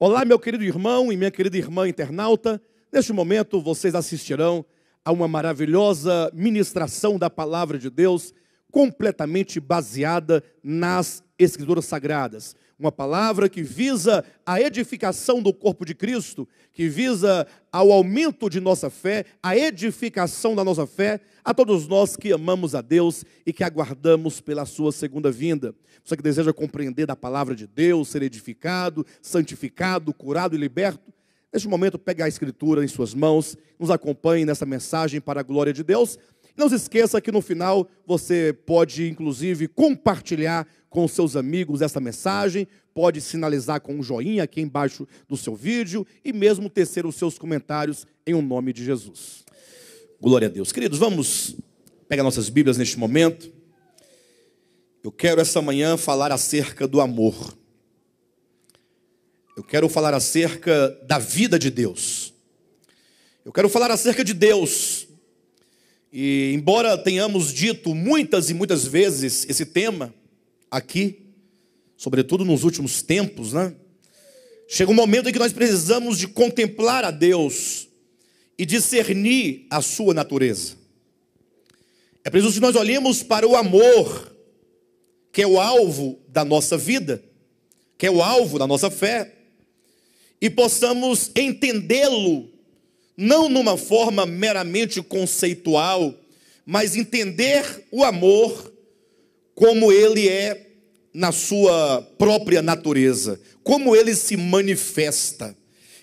Olá, meu querido irmão e minha querida irmã internauta. Neste momento vocês assistirão a uma maravilhosa ministração da palavra de Deus, completamente baseada nas Escrituras Sagradas uma palavra que visa a edificação do corpo de Cristo, que visa ao aumento de nossa fé, a edificação da nossa fé, a todos nós que amamos a Deus e que aguardamos pela sua segunda vinda. Você que deseja compreender da palavra de Deus, ser edificado, santificado, curado e liberto, neste momento pegue a escritura em suas mãos, nos acompanhe nessa mensagem para a glória de Deus. Não se esqueça que no final você pode, inclusive, compartilhar com seus amigos essa mensagem, pode sinalizar com um joinha aqui embaixo do seu vídeo e mesmo tecer os seus comentários em o um nome de Jesus. Glória a Deus. Queridos, vamos pegar nossas Bíblias neste momento. Eu quero essa manhã falar acerca do amor. Eu quero falar acerca da vida de Deus. Eu quero falar acerca de Deus. E embora tenhamos dito muitas e muitas vezes esse tema, aqui, sobretudo nos últimos tempos, né? Chega um momento em que nós precisamos de contemplar a Deus e discernir a sua natureza. É preciso que nós olhemos para o amor, que é o alvo da nossa vida, que é o alvo da nossa fé, e possamos entendê-lo não numa forma meramente conceitual, mas entender o amor como ele é na sua própria natureza, como ele se manifesta.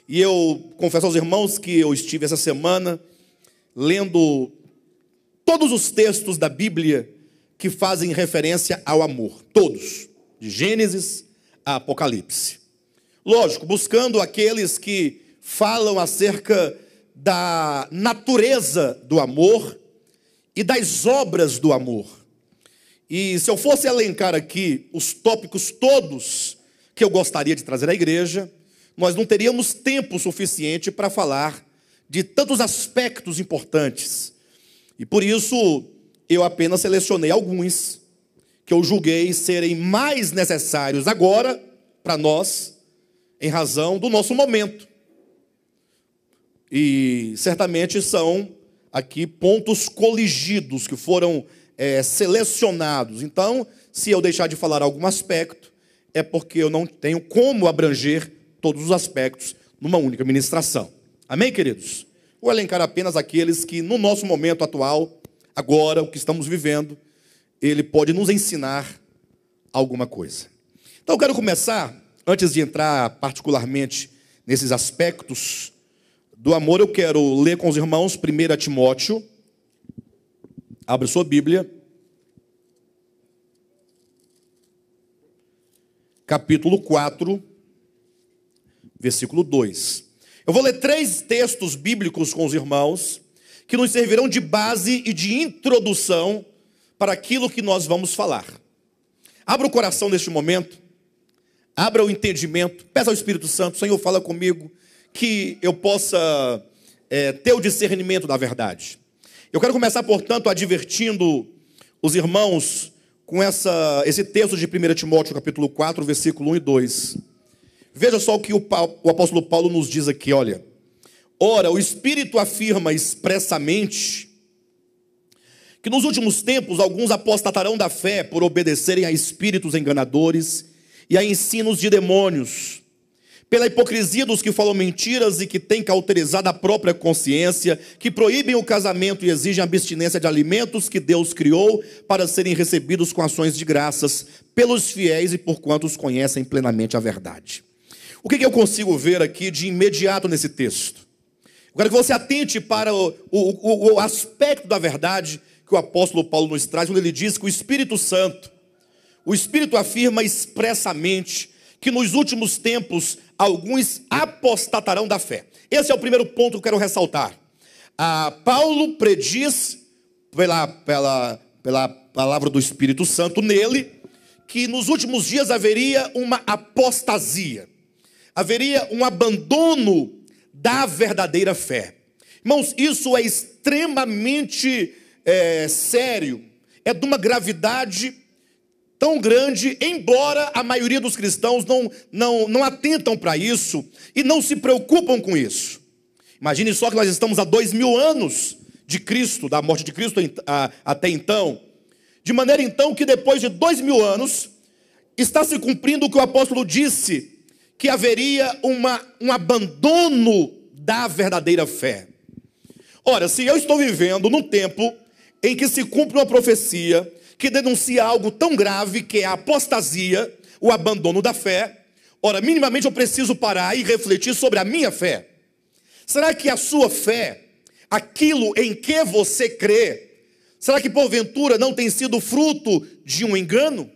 E eu confesso aos irmãos que eu estive essa semana lendo todos os textos da Bíblia que fazem referência ao amor, todos, de Gênesis a Apocalipse. Lógico, buscando aqueles que falam acerca da natureza do amor e das obras do amor. E se eu fosse elencar aqui os tópicos todos que eu gostaria de trazer à igreja, nós não teríamos tempo suficiente para falar de tantos aspectos importantes. E por isso eu apenas selecionei alguns que eu julguei serem mais necessários agora para nós, em razão do nosso momento. E certamente são aqui pontos coligidos que foram é, selecionados. Então, se eu deixar de falar algum aspecto, é porque eu não tenho como abranger todos os aspectos numa única ministração. Amém, queridos? Vou elencar apenas aqueles que, no nosso momento atual, agora, o que estamos vivendo, ele pode nos ensinar alguma coisa. Então, eu quero começar, antes de entrar particularmente nesses aspectos do amor, eu quero ler com os irmãos 1 Timóteo Abra sua Bíblia. Capítulo 4, versículo 2. Eu vou ler três textos bíblicos com os irmãos que nos servirão de base e de introdução para aquilo que nós vamos falar. Abra o coração neste momento, abra o entendimento, peça ao Espírito Santo, Senhor, fala comigo, que eu possa é, ter o discernimento da verdade. Eu quero começar, portanto, advertindo os irmãos com essa, esse texto de 1 Timóteo, capítulo 4, versículo 1 e 2. Veja só o que o, o apóstolo Paulo nos diz aqui, olha. Ora, o Espírito afirma expressamente que nos últimos tempos alguns apostatarão da fé por obedecerem a espíritos enganadores e a ensinos de demônios pela hipocrisia dos que falam mentiras e que têm cauterizado a própria consciência, que proíbem o casamento e exigem abstinência de alimentos que Deus criou para serem recebidos com ações de graças pelos fiéis e por quantos conhecem plenamente a verdade. O que, eu consigo ver aqui de imediato nesse texto? Eu quero que você atente para o, o, o aspecto da verdade que o apóstolo Paulo nos traz, quando ele diz que o Espírito Santo, o Espírito afirma expressamente que nos últimos tempos alguns apostatarão da fé. Esse é o primeiro ponto que eu quero ressaltar. Ah, Paulo prediz, pela, pela, pela palavra do Espírito Santo nele, que nos últimos dias haveria uma apostasia, haveria um abandono da verdadeira fé. Irmãos, isso é extremamente é, sério, é de uma gravidade tão grande, embora a maioria dos cristãos não, não, não atentam para isso e não se preocupam com isso. Imagine só que nós estamos há dois mil anos de Cristo, da morte de Cristo até então, de maneira então que depois de dois mil anos, está se cumprindo o que o apóstolo disse, que haveria uma, um abandono da verdadeira fé. Ora, se eu estou vivendo num tempo em que se cumpre uma profecia que denuncia algo tão grave que é a apostasia, o abandono da fé. Ora, minimamente eu preciso parar e refletir sobre a minha fé. Será que a sua fé, aquilo em que você crê, será que porventura não tem sido fruto de um engano?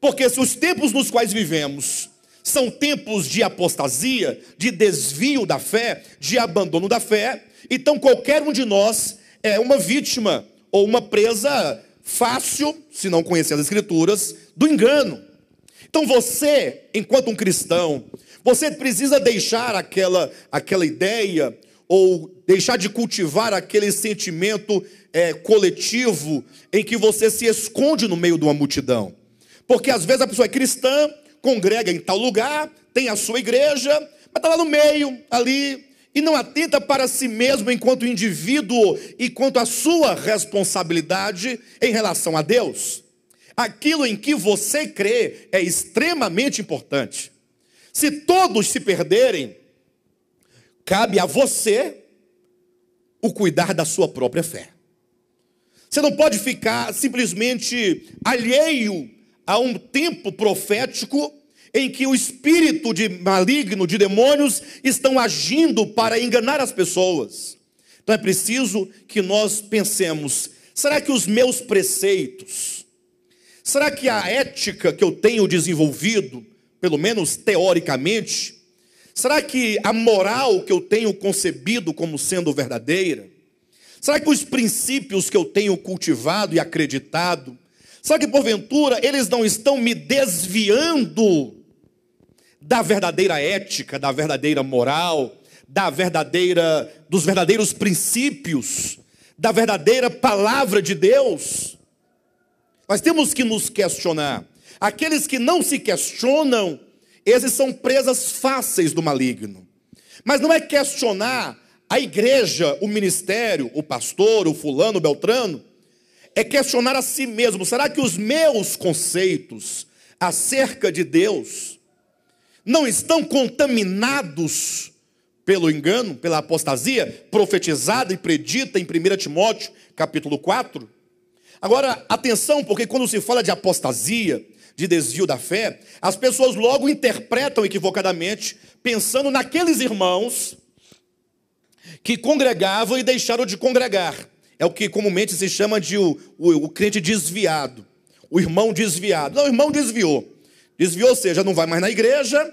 Porque se os tempos nos quais vivemos são tempos de apostasia, de desvio da fé, de abandono da fé, então qualquer um de nós é uma vítima ou uma presa fácil, se não conhecer as Escrituras, do engano. Então você, enquanto um cristão, você precisa deixar aquela, aquela ideia ou deixar de cultivar aquele sentimento é, coletivo em que você se esconde no meio de uma multidão. Porque às vezes a pessoa é cristã, congrega em tal lugar, tem a sua igreja, mas está lá no meio, ali, e não atenta para si mesmo enquanto indivíduo e quanto à sua responsabilidade em relação a Deus. Aquilo em que você crê é extremamente importante. Se todos se perderem, cabe a você o cuidar da sua própria fé. Você não pode ficar simplesmente alheio a um tempo profético em que o espírito de maligno, de demônios, estão agindo para enganar as pessoas. Então é preciso que nós pensemos: será que os meus preceitos, será que a ética que eu tenho desenvolvido, pelo menos teoricamente, será que a moral que eu tenho concebido como sendo verdadeira, será que os princípios que eu tenho cultivado e acreditado, será que porventura eles não estão me desviando da verdadeira ética, da verdadeira moral, da verdadeira dos verdadeiros princípios, da verdadeira palavra de Deus. Nós temos que nos questionar. Aqueles que não se questionam, esses são presas fáceis do maligno. Mas não é questionar a igreja, o ministério, o pastor, o fulano, o beltrano, é questionar a si mesmo. Será que os meus conceitos acerca de Deus não estão contaminados pelo engano, pela apostasia profetizada e predita em 1 Timóteo, capítulo 4? Agora, atenção, porque quando se fala de apostasia, de desvio da fé, as pessoas logo interpretam equivocadamente, pensando naqueles irmãos que congregavam e deixaram de congregar. É o que comumente se chama de o, o, o crente desviado, o irmão desviado. Não, o irmão desviou. Desviou, ou seja, não vai mais na igreja,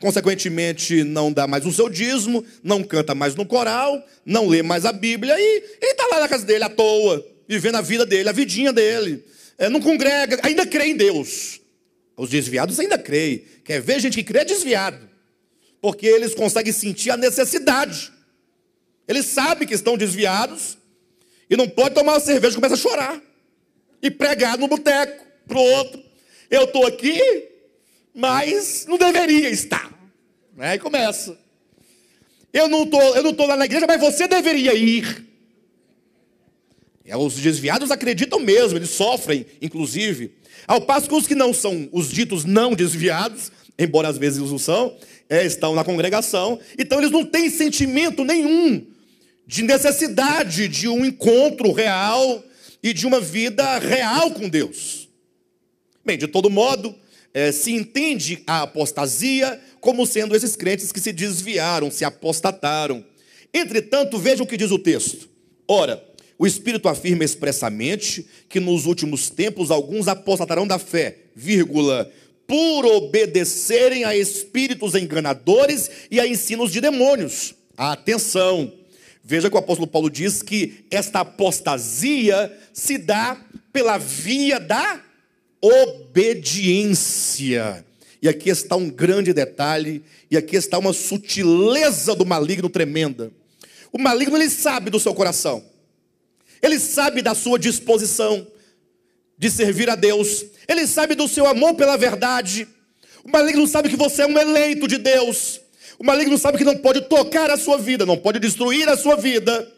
consequentemente não dá mais o seu dízimo, não canta mais no coral, não lê mais a Bíblia e ele está lá na casa dele à toa, vivendo a vida dele, a vidinha dele. É, não congrega, ainda crê em Deus. Os desviados ainda creem. Quer ver gente que crê é desviado, porque eles conseguem sentir a necessidade. Eles sabem que estão desviados e não pode tomar uma cerveja, e começa a chorar e pregar no boteco pro outro. Eu estou aqui, mas não deveria estar. Né? Aí começa. Eu não tô, eu não tô lá na igreja, mas você deveria ir. E é, os desviados acreditam mesmo, eles sofrem, inclusive. Ao passo que os que não são os ditos não desviados, embora às vezes os são, é, estão na congregação, então eles não têm sentimento nenhum de necessidade de um encontro real e de uma vida real com Deus. Bem, de todo modo, é, se entende a apostasia como sendo esses crentes que se desviaram, se apostataram. Entretanto, veja o que diz o texto. Ora, o Espírito afirma expressamente que nos últimos tempos alguns apostatarão da fé, vírgula, por obedecerem a espíritos enganadores e a ensinos de demônios. Atenção! Veja que o apóstolo Paulo diz que esta apostasia se dá pela via da obediência. E aqui está um grande detalhe, e aqui está uma sutileza do maligno tremenda. O maligno ele sabe do seu coração. Ele sabe da sua disposição de servir a Deus. Ele sabe do seu amor pela verdade. O maligno sabe que você é um eleito de Deus. O maligno sabe que não pode tocar a sua vida, não pode destruir a sua vida.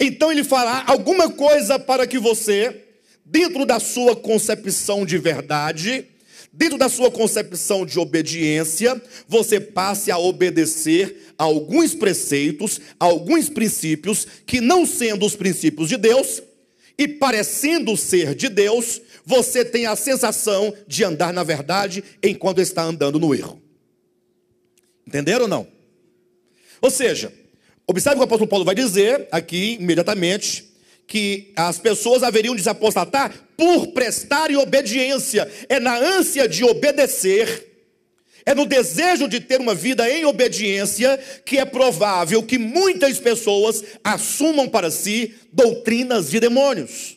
Então ele fará alguma coisa para que você dentro da sua concepção de verdade, dentro da sua concepção de obediência, você passe a obedecer a alguns preceitos, a alguns princípios que não sendo os princípios de Deus e parecendo ser de Deus, você tem a sensação de andar na verdade enquanto está andando no erro. Entenderam ou não? Ou seja, observe o que o apóstolo Paulo vai dizer aqui imediatamente, que as pessoas haveriam de se apostatar por prestar obediência. É na ânsia de obedecer, é no desejo de ter uma vida em obediência que é provável que muitas pessoas assumam para si doutrinas de demônios.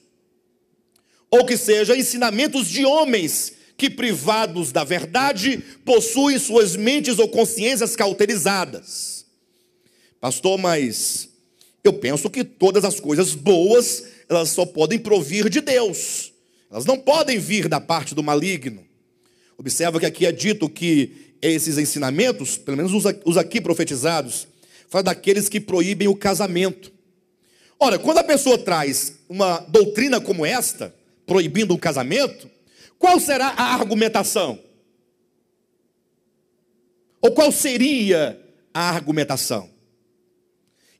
Ou que seja, ensinamentos de homens que, privados da verdade, possuem suas mentes ou consciências cauterizadas. Pastor, mas eu penso que todas as coisas boas, elas só podem provir de Deus. Elas não podem vir da parte do maligno. Observa que aqui é dito que esses ensinamentos, pelo menos os aqui profetizados, fala daqueles que proíbem o casamento. Ora, quando a pessoa traz uma doutrina como esta, proibindo o casamento, qual será a argumentação? Ou qual seria a argumentação?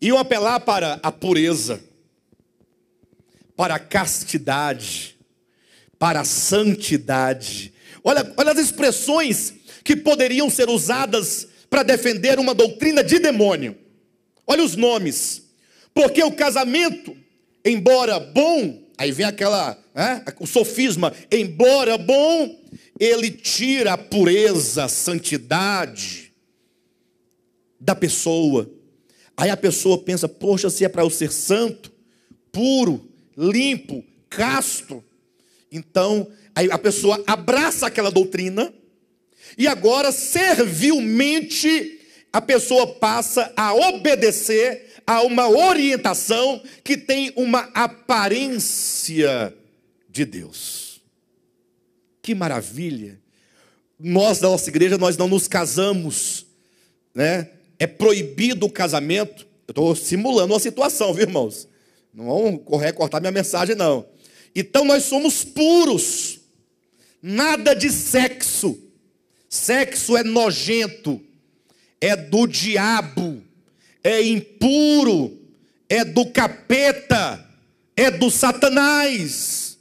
iam apelar para a pureza, para a castidade, para a santidade. Olha, olha as expressões que poderiam ser usadas para defender uma doutrina de demônio. Olha os nomes. Porque o casamento, embora bom, aí vem aquela, né, o sofisma, embora bom, ele tira a pureza, a santidade da pessoa Aí a pessoa pensa: poxa, se é para eu ser santo, puro, limpo, casto. Então, aí a pessoa abraça aquela doutrina e agora servilmente a pessoa passa a obedecer a uma orientação que tem uma aparência de Deus. Que maravilha! Nós da nossa igreja nós não nos casamos, né? é proibido o casamento. Eu estou simulando uma situação, viu, irmãos? Não vão correr cortar minha mensagem, não. Então nós somos puros. Nada de sexo. Sexo é nojento, é do diabo, é impuro, é do capeta, é do satanás.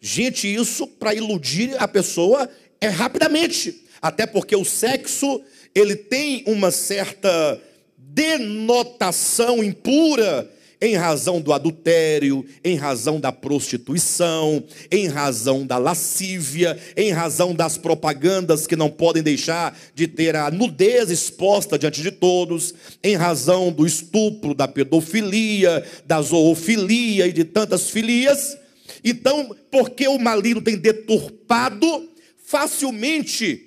Gente, isso para iludir a pessoa é rapidamente. Até porque o sexo ele tem uma certa denotação impura em razão do adultério, em razão da prostituição, em razão da lascívia, em razão das propagandas que não podem deixar de ter a nudez exposta diante de todos, em razão do estupro, da pedofilia, da zoofilia e de tantas filias. Então, porque o maligno tem deturpado facilmente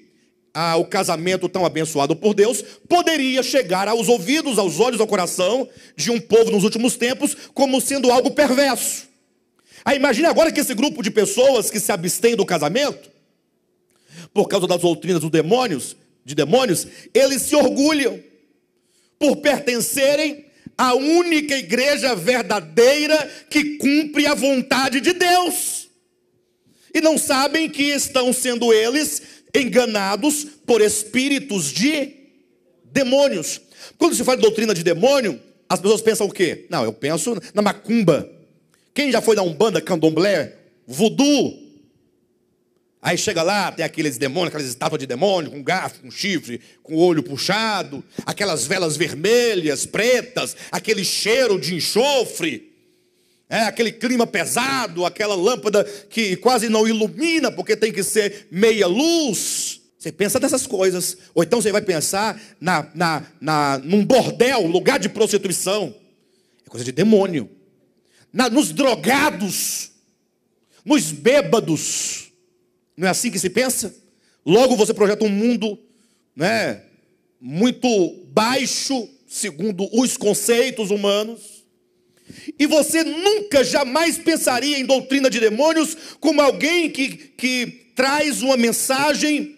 o casamento tão abençoado por Deus poderia chegar aos ouvidos, aos olhos, ao coração de um povo nos últimos tempos como sendo algo perverso. Aí imagine agora que esse grupo de pessoas que se abstém do casamento, por causa das doutrinas dos demônios, de demônios, eles se orgulham por pertencerem à única igreja verdadeira que cumpre a vontade de Deus. E não sabem que estão sendo eles enganados por espíritos de demônios. Quando se fala de doutrina de demônio, as pessoas pensam o quê? Não, eu penso na macumba. Quem já foi na Umbanda, Candomblé, voodoo? Aí chega lá, tem aqueles demônios, aquelas estátuas de demônio, com garfo, com chifre, com olho puxado, aquelas velas vermelhas, pretas, aquele cheiro de enxofre. É aquele clima pesado, aquela lâmpada que quase não ilumina porque tem que ser meia luz. Você pensa nessas coisas. Ou então você vai pensar na, na, na, num bordel, lugar de prostituição. É coisa de demônio. Na, nos drogados, nos bêbados. Não é assim que se pensa? Logo você projeta um mundo né, muito baixo, segundo os conceitos humanos e você nunca, jamais pensaria em doutrina de demônios como alguém que, que traz uma mensagem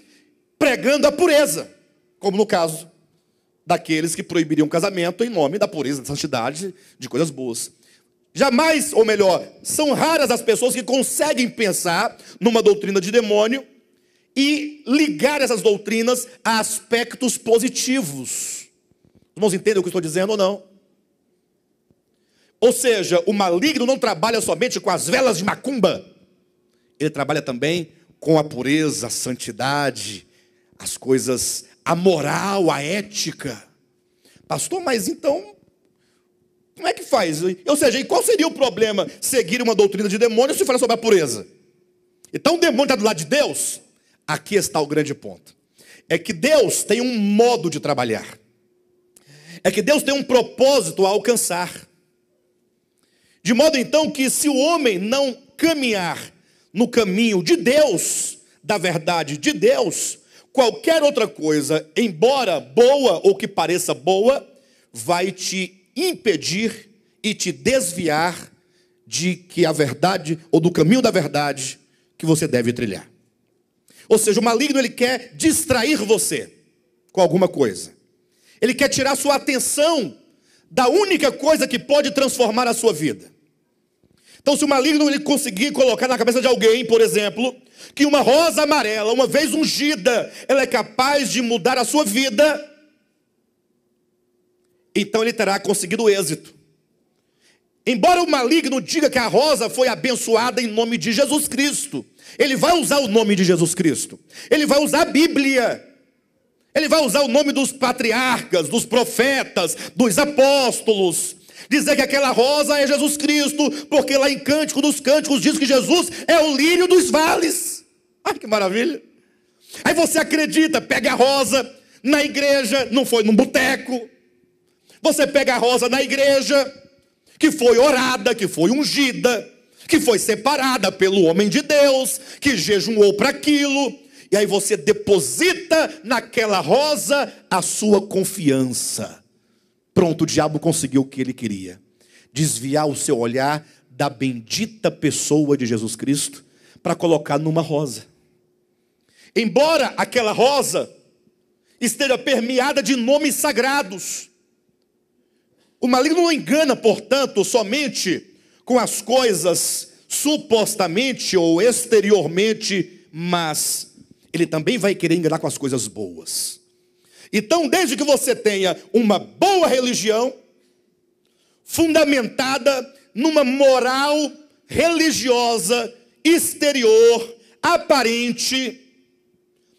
pregando a pureza, como no caso daqueles que proibiriam casamento em nome da pureza, da santidade, de coisas boas. Jamais, ou melhor, são raras as pessoas que conseguem pensar numa doutrina de demônio e ligar essas doutrinas a aspectos positivos. Os irmãos entendem o que eu estou dizendo ou não? Ou seja, o maligno não trabalha somente com as velas de macumba, ele trabalha também com a pureza, a santidade, as coisas, a moral, a ética. Pastor, mas então, como é que faz? Ou seja, e qual seria o problema seguir uma doutrina de demônio se fala sobre a pureza? Então o demônio está do lado de Deus? Aqui está o grande ponto. É que Deus tem um modo de trabalhar. É que Deus tem um propósito a alcançar. De modo então que se o homem não caminhar no caminho de Deus, da verdade de Deus, qualquer outra coisa, embora boa ou que pareça boa, vai te impedir e te desviar de que a verdade ou do caminho da verdade que você deve trilhar. Ou seja, o maligno ele quer distrair você com alguma coisa. Ele quer tirar sua atenção da única coisa que pode transformar a sua vida. Então, se o maligno ele conseguir colocar na cabeça de alguém, por exemplo, que uma rosa amarela, uma vez ungida, ela é capaz de mudar a sua vida, então ele terá conseguido êxito. Embora o maligno diga que a rosa foi abençoada em nome de Jesus Cristo, ele vai usar o nome de Jesus Cristo, ele vai usar a Bíblia, ele vai usar o nome dos patriarcas, dos profetas, dos apóstolos, dizer que aquela rosa é Jesus Cristo, porque lá em Cântico dos Cânticos diz que Jesus é o lírio dos vales. Ai que maravilha! Aí você acredita, pega a rosa na igreja, não foi num boteco. Você pega a rosa na igreja, que foi orada, que foi ungida, que foi separada pelo homem de Deus, que jejuou para aquilo, e aí você deposita naquela rosa a sua confiança. Pronto, o diabo conseguiu o que ele queria: desviar o seu olhar da bendita pessoa de Jesus Cristo para colocar numa rosa. Embora aquela rosa esteja permeada de nomes sagrados, o maligno não engana, portanto, somente com as coisas supostamente ou exteriormente, mas ele também vai querer enganar com as coisas boas. Então, desde que você tenha uma boa religião, fundamentada numa moral religiosa exterior, aparente,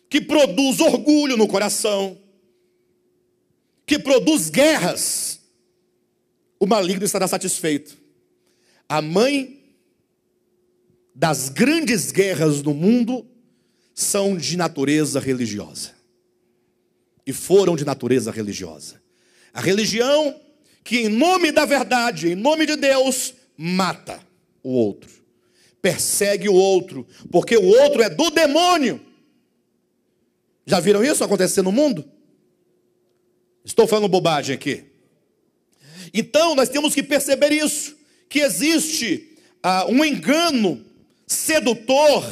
que produz orgulho no coração, que produz guerras, o maligno estará satisfeito. A mãe das grandes guerras do mundo são de natureza religiosa e foram de natureza religiosa. A religião que, em nome da verdade, em nome de Deus, mata o outro, persegue o outro, porque o outro é do demônio. Já viram isso acontecer no mundo? Estou falando bobagem aqui. Então, nós temos que perceber isso: que existe ah, um engano sedutor,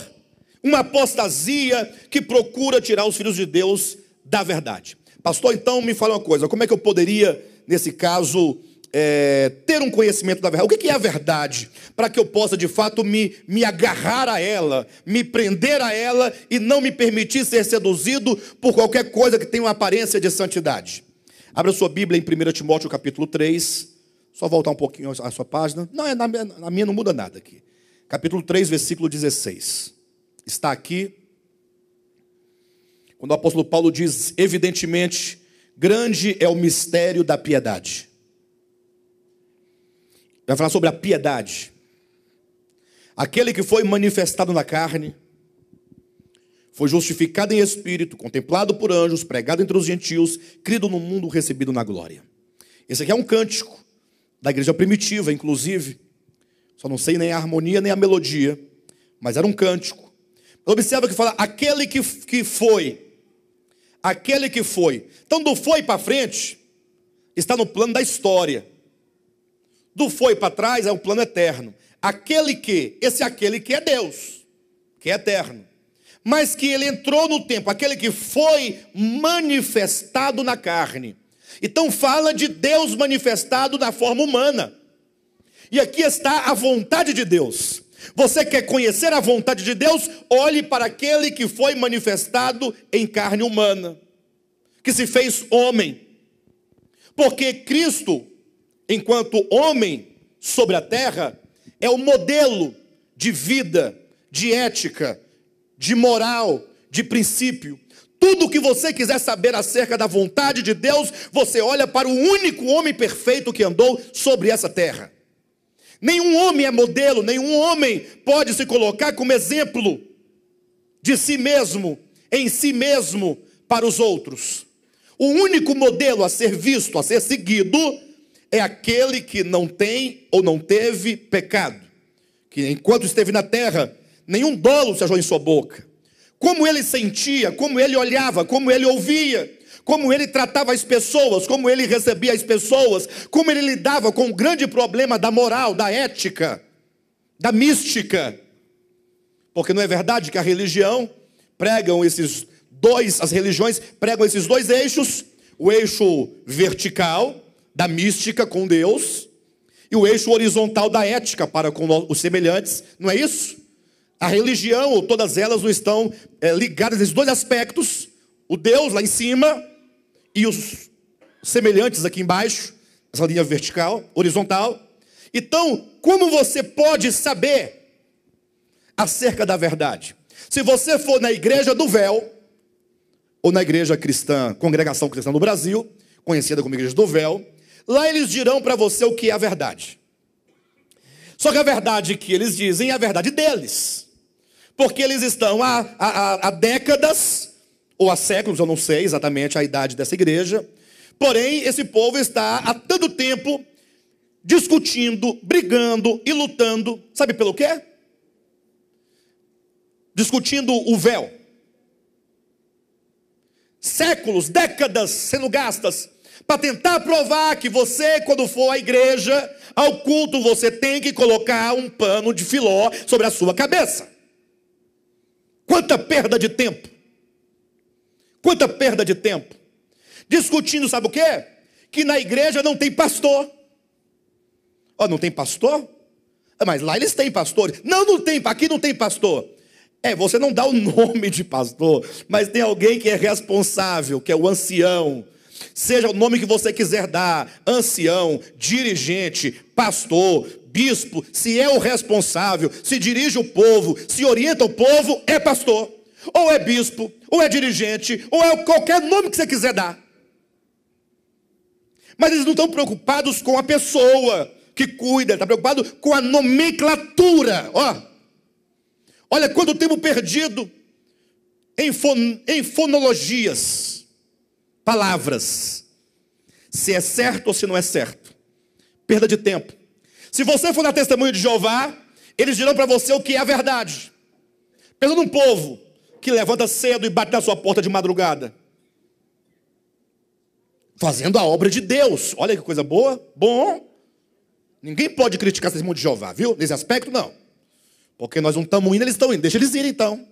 uma apostasia que procura tirar os filhos de Deus da verdade. Pastor, então me fala uma coisa: como é que eu poderia, nesse caso, é, ter um conhecimento da verdade? O que é a verdade? Para que eu possa, de fato, me, me agarrar a ela, me prender a ela e não me permitir ser seduzido por qualquer coisa que tenha uma aparência de santidade. Abra sua Bíblia em 1 Timóteo capítulo 3. Só voltar um pouquinho a sua página. Não, é na minha, na minha não muda nada aqui. Capítulo 3, versículo 16. Está aqui quando o apóstolo Paulo diz, evidentemente, grande é o mistério da piedade. Vai falar sobre a piedade. Aquele que foi manifestado na carne, foi justificado em espírito, contemplado por anjos, pregado entre os gentios, crido no mundo, recebido na glória. Esse aqui é um cântico da igreja primitiva, inclusive. Só não sei nem a harmonia nem a melodia, mas era um cântico. Observa que fala: aquele que, que foi Aquele que foi. Então, do foi para frente, está no plano da história. Do foi para trás é o plano eterno. Aquele que, esse aquele que é Deus, que é eterno. Mas que ele entrou no tempo, aquele que foi manifestado na carne. Então fala de Deus manifestado na forma humana. E aqui está a vontade de Deus. Você quer conhecer a vontade de Deus? Olhe para aquele que foi manifestado em carne humana, que se fez homem. Porque Cristo, enquanto homem sobre a terra, é o modelo de vida, de ética, de moral, de princípio. Tudo o que você quiser saber acerca da vontade de Deus, você olha para o único homem perfeito que andou sobre essa terra. Nenhum homem é modelo, nenhum homem pode se colocar como exemplo de si mesmo, em si mesmo, para os outros. O único modelo a ser visto, a ser seguido, é aquele que não tem ou não teve pecado, que enquanto esteve na terra, nenhum dolo se achou em sua boca. Como ele sentia, como ele olhava, como ele ouvia, como ele tratava as pessoas, como ele recebia as pessoas, como ele lidava com o grande problema da moral, da ética, da mística. Porque não é verdade que a religião pregam esses dois, as religiões pregam esses dois eixos: o eixo vertical, da mística com Deus, e o eixo horizontal da ética para com os semelhantes, não é isso? A religião, ou todas elas, não estão é, ligadas a esses dois aspectos: o Deus lá em cima e os semelhantes aqui embaixo, essa linha vertical, horizontal. Então, como você pode saber acerca da verdade? Se você for na igreja do véu, ou na igreja cristã, congregação cristã do Brasil, conhecida como igreja do véu, lá eles dirão para você o que é a verdade. Só que a verdade que eles dizem é a verdade deles, porque eles estão há, há, há décadas ou há séculos, eu não sei exatamente a idade dessa igreja. Porém, esse povo está há tanto tempo discutindo, brigando e lutando, sabe pelo quê? Discutindo o véu. Séculos, décadas sendo gastas para tentar provar que você, quando for à igreja, ao culto, você tem que colocar um pano de filó sobre a sua cabeça. Quanta perda de tempo! Quanta perda de tempo. Discutindo, sabe o quê? Que na igreja não tem pastor. Ó, oh, não tem pastor? Ah, mas lá eles têm pastores. Não, não tem, aqui não tem pastor. É, você não dá o nome de pastor, mas tem alguém que é responsável, que é o ancião. Seja o nome que você quiser dar, ancião, dirigente, pastor, bispo, se é o responsável, se dirige o povo, se orienta o povo, é pastor. Ou é bispo, ou é dirigente, ou é qualquer nome que você quiser dar. Mas eles não estão preocupados com a pessoa que cuida, está preocupado com a nomenclatura. Ó, olha quanto tempo perdido em, fon em fonologias, palavras, se é certo ou se não é certo. Perda de tempo. Se você for dar testemunho de Jeová, eles dirão para você o que é a verdade. Pensa num povo que levanta cedo e bate na sua porta de madrugada? Fazendo a obra de Deus. Olha que coisa boa. Bom. Ninguém pode criticar esses irmãos de Jeová, viu? Nesse aspecto, não. Porque nós não estamos indo, eles estão indo. Deixa eles irem, então.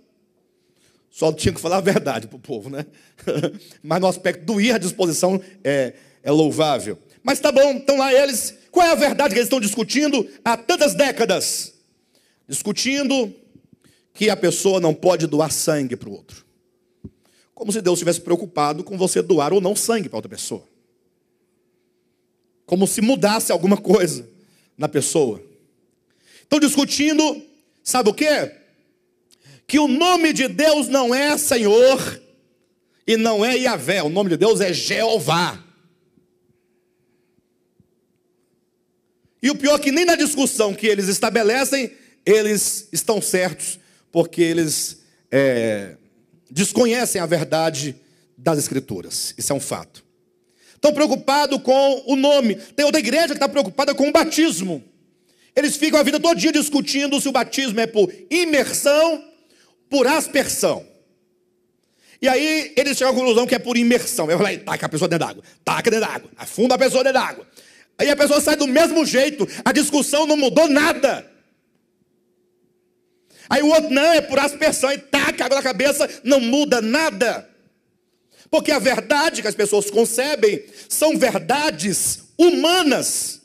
Só tinha que falar a verdade para o povo, né? Mas no aspecto do ir, à disposição é, é louvável. Mas tá bom, estão lá eles. Qual é a verdade que eles estão discutindo há tantas décadas? Discutindo que a pessoa não pode doar sangue para o outro. Como se Deus estivesse preocupado com você doar ou não sangue para outra pessoa. Como se mudasse alguma coisa na pessoa. Estão discutindo, sabe o quê? Que o nome de Deus não é Senhor e não é Yahvé. O nome de Deus é Jeová. E o pior é que nem na discussão que eles estabelecem, eles estão certos porque eles é, desconhecem a verdade das Escrituras. Isso é um fato. Estão preocupados com o nome. Tem outra igreja que está preocupada com o batismo. Eles ficam a vida todo dia discutindo se o batismo é por imersão, por aspersão. E aí eles chegam à conclusão que é por imersão. Eu falei, taca a pessoa dentro d'água, taca dentro d'água, afunda a pessoa dentro d'água. Aí a pessoa sai do mesmo jeito, a discussão não mudou nada. Aí o outro, não, é por aspersão, e taca água na cabeça, não muda nada. Porque a verdade que as pessoas concebem são verdades humanas,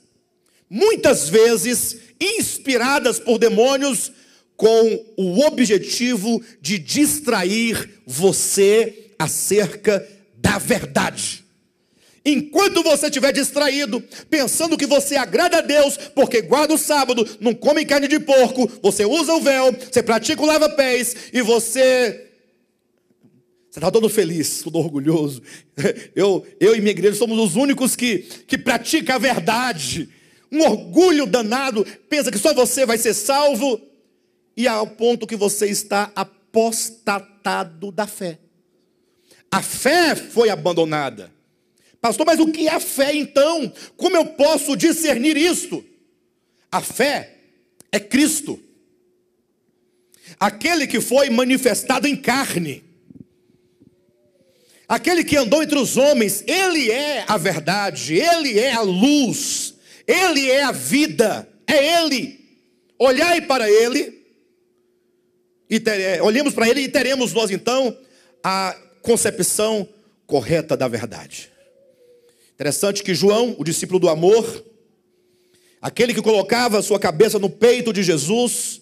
muitas vezes inspiradas por demônios com o objetivo de distrair você acerca da verdade. Enquanto você estiver distraído, pensando que você agrada a Deus, porque guarda o sábado, não come carne de porco, você usa o véu, você pratica o lava-pés e você. Você está todo feliz, todo orgulhoso. Eu, eu e minha igreja somos os únicos que, que pratica a verdade. Um orgulho danado, pensa que só você vai ser salvo, e ao ponto que você está apostatado da fé. A fé foi abandonada. Pastor, mas o que é a fé então? Como eu posso discernir isto? A fé é Cristo, aquele que foi manifestado em carne, aquele que andou entre os homens, ele é a verdade, ele é a luz, ele é a vida, é ele. Olhai para ele, e ter, é, olhemos para ele e teremos nós então a concepção correta da verdade. Interessante que João, o discípulo do amor, aquele que colocava sua cabeça no peito de Jesus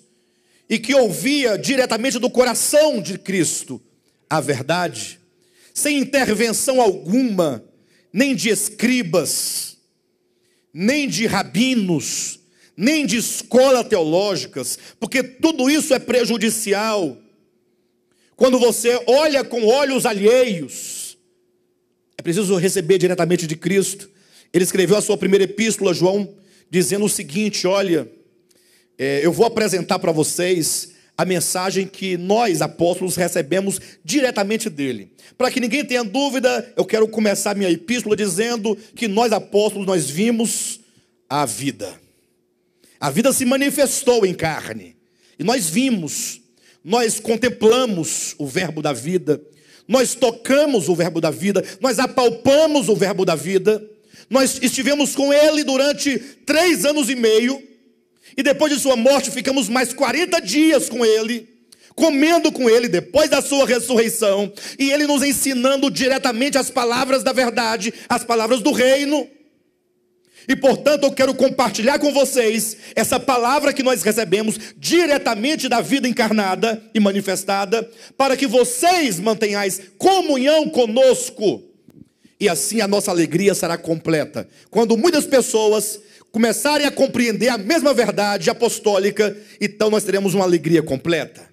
e que ouvia diretamente do coração de Cristo a verdade, sem intervenção alguma, nem de escribas, nem de rabinos, nem de escolas teológicas, porque tudo isso é prejudicial. Quando você olha com olhos alheios, é preciso receber diretamente de Cristo. Ele escreveu a sua primeira epístola, João, dizendo o seguinte: Olha, é, eu vou apresentar para vocês a mensagem que nós, apóstolos, recebemos diretamente dele. Para que ninguém tenha dúvida, eu quero começar minha epístola dizendo que nós, apóstolos, nós vimos a vida. A vida se manifestou em carne. E nós vimos, nós contemplamos o verbo da vida nós tocamos o Verbo da vida, nós apalpamos o Verbo da vida, nós estivemos com ele durante três anos e meio, e depois de sua morte ficamos mais 40 dias com ele, comendo com ele depois da sua ressurreição, e ele nos ensinando diretamente as palavras da verdade, as palavras do reino. E portanto eu quero compartilhar com vocês essa palavra que nós recebemos diretamente da vida encarnada e manifestada, para que vocês mantenhais comunhão conosco. E assim a nossa alegria será completa. Quando muitas pessoas começarem a compreender a mesma verdade apostólica, então nós teremos uma alegria completa.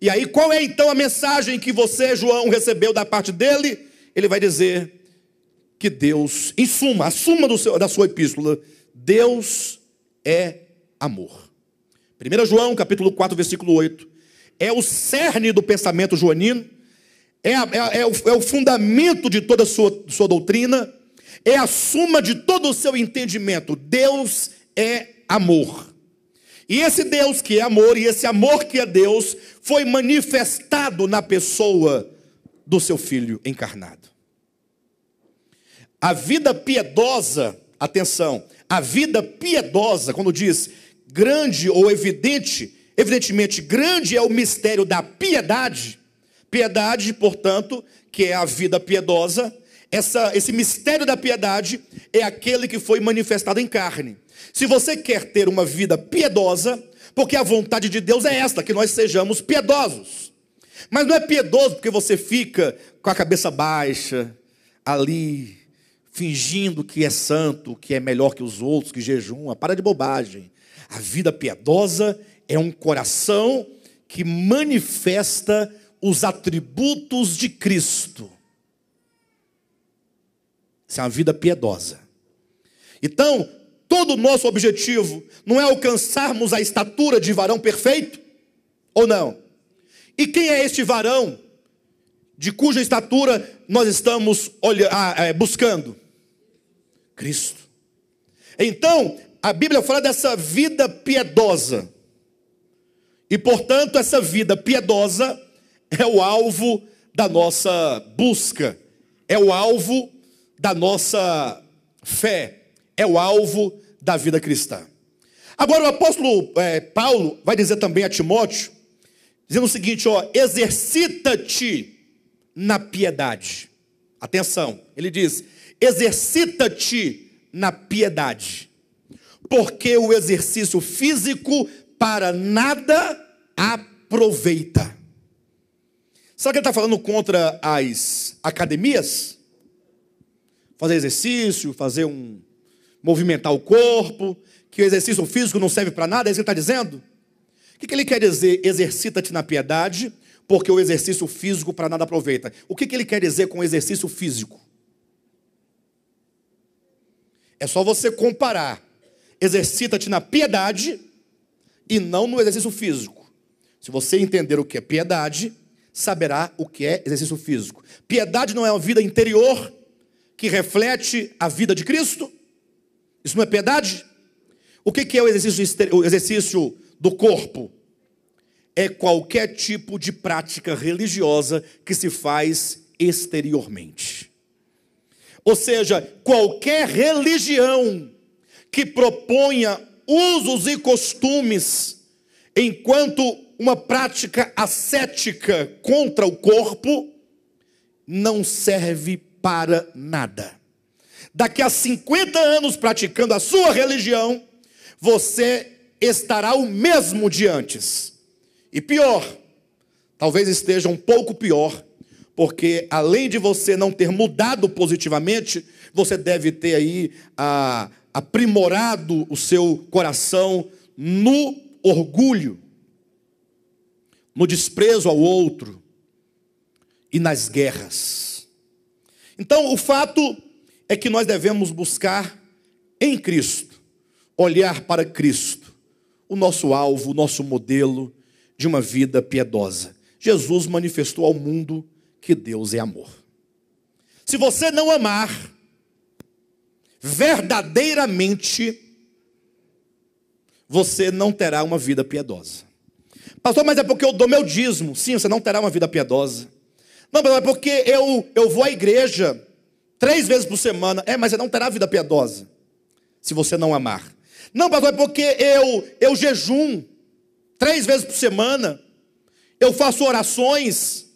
E aí, qual é então a mensagem que você, João, recebeu da parte dele? Ele vai dizer: que Deus, em suma, a suma seu, da sua epístola, Deus é amor. 1 João, capítulo 4, versículo 8. É o cerne do pensamento joanino, é, é, é, o, é o, fundamento de toda a sua, sua doutrina, é a suma de todo o seu entendimento. Deus é amor. E esse Deus que é amor, e esse amor que é Deus, foi manifestado na pessoa do seu filho encarnado. A vida piedosa, atenção, a vida piedosa, quando diz grande ou evidente, evidentemente grande é o mistério da piedade. Piedade, portanto, que é a vida piedosa, essa, esse mistério da piedade é aquele que foi manifestado em carne. Se você quer ter uma vida piedosa, porque a vontade de Deus é esta, que nós sejamos piedosos. Mas não é piedoso porque você fica com a cabeça baixa, ali, fingindo que é santo, que é melhor que os outros, que jejuma. Para de bobagem. A vida piedosa é um coração que manifesta os atributos de Cristo. Isso é uma vida piedosa. Então, todo o nosso objetivo não é alcançarmos a estatura de varão perfeito? Ou não? E quem é este varão de cuja estatura nós estamos olhando, ah, é, buscando? Cristo. Então, a Bíblia fala dessa vida piedosa. E, portanto, essa vida piedosa é o alvo da nossa busca, é o alvo da nossa fé, é o alvo da vida cristã. Agora, o apóstolo é, Paulo vai dizer também a Timóteo, dizendo o seguinte: ó, exercita-te na piedade. Atenção, ele diz: exercita-te na piedade, porque o exercício físico para nada aproveita. Será que ele está falando contra as academias? Fazer exercício, fazer um. movimentar o corpo, que o exercício físico não serve para nada, é isso que ele está dizendo? O que, que ele quer dizer? Exercita-te na piedade, porque o exercício físico para nada aproveita. O que, que ele quer dizer com exercício físico? É só você comparar. Exercita-te na piedade e não no exercício físico. Se você entender o que é piedade, saberá o que é exercício físico. Piedade não é uma vida interior que reflete a vida de Cristo? Isso não é piedade? O que é o exercício, o exercício do corpo? É qualquer tipo de prática religiosa que se faz exteriormente. Ou seja, qualquer religião que proponha usos e costumes enquanto uma prática ascética contra o corpo não serve para nada. Daqui a 50 anos praticando a sua religião, você estará o mesmo de antes. E pior, talvez esteja um pouco pior porque além de você não ter mudado positivamente, você deve ter aí a, aprimorado o seu coração no orgulho, no desprezo ao outro e nas guerras. Então, o fato é que nós devemos buscar em Cristo, olhar para Cristo, o nosso alvo, o nosso modelo de uma vida piedosa. Jesus manifestou ao mundo que Deus é amor. Se você não amar verdadeiramente, você não terá uma vida piedosa. Pastor, mas é porque eu dou meu dízimo. Sim, você não terá uma vida piedosa. Não, mas é porque eu, eu vou à igreja três vezes por semana. É, mas você não terá vida piedosa se você não amar. Não, pastor, é porque eu, eu jejum três vezes por semana. Eu faço orações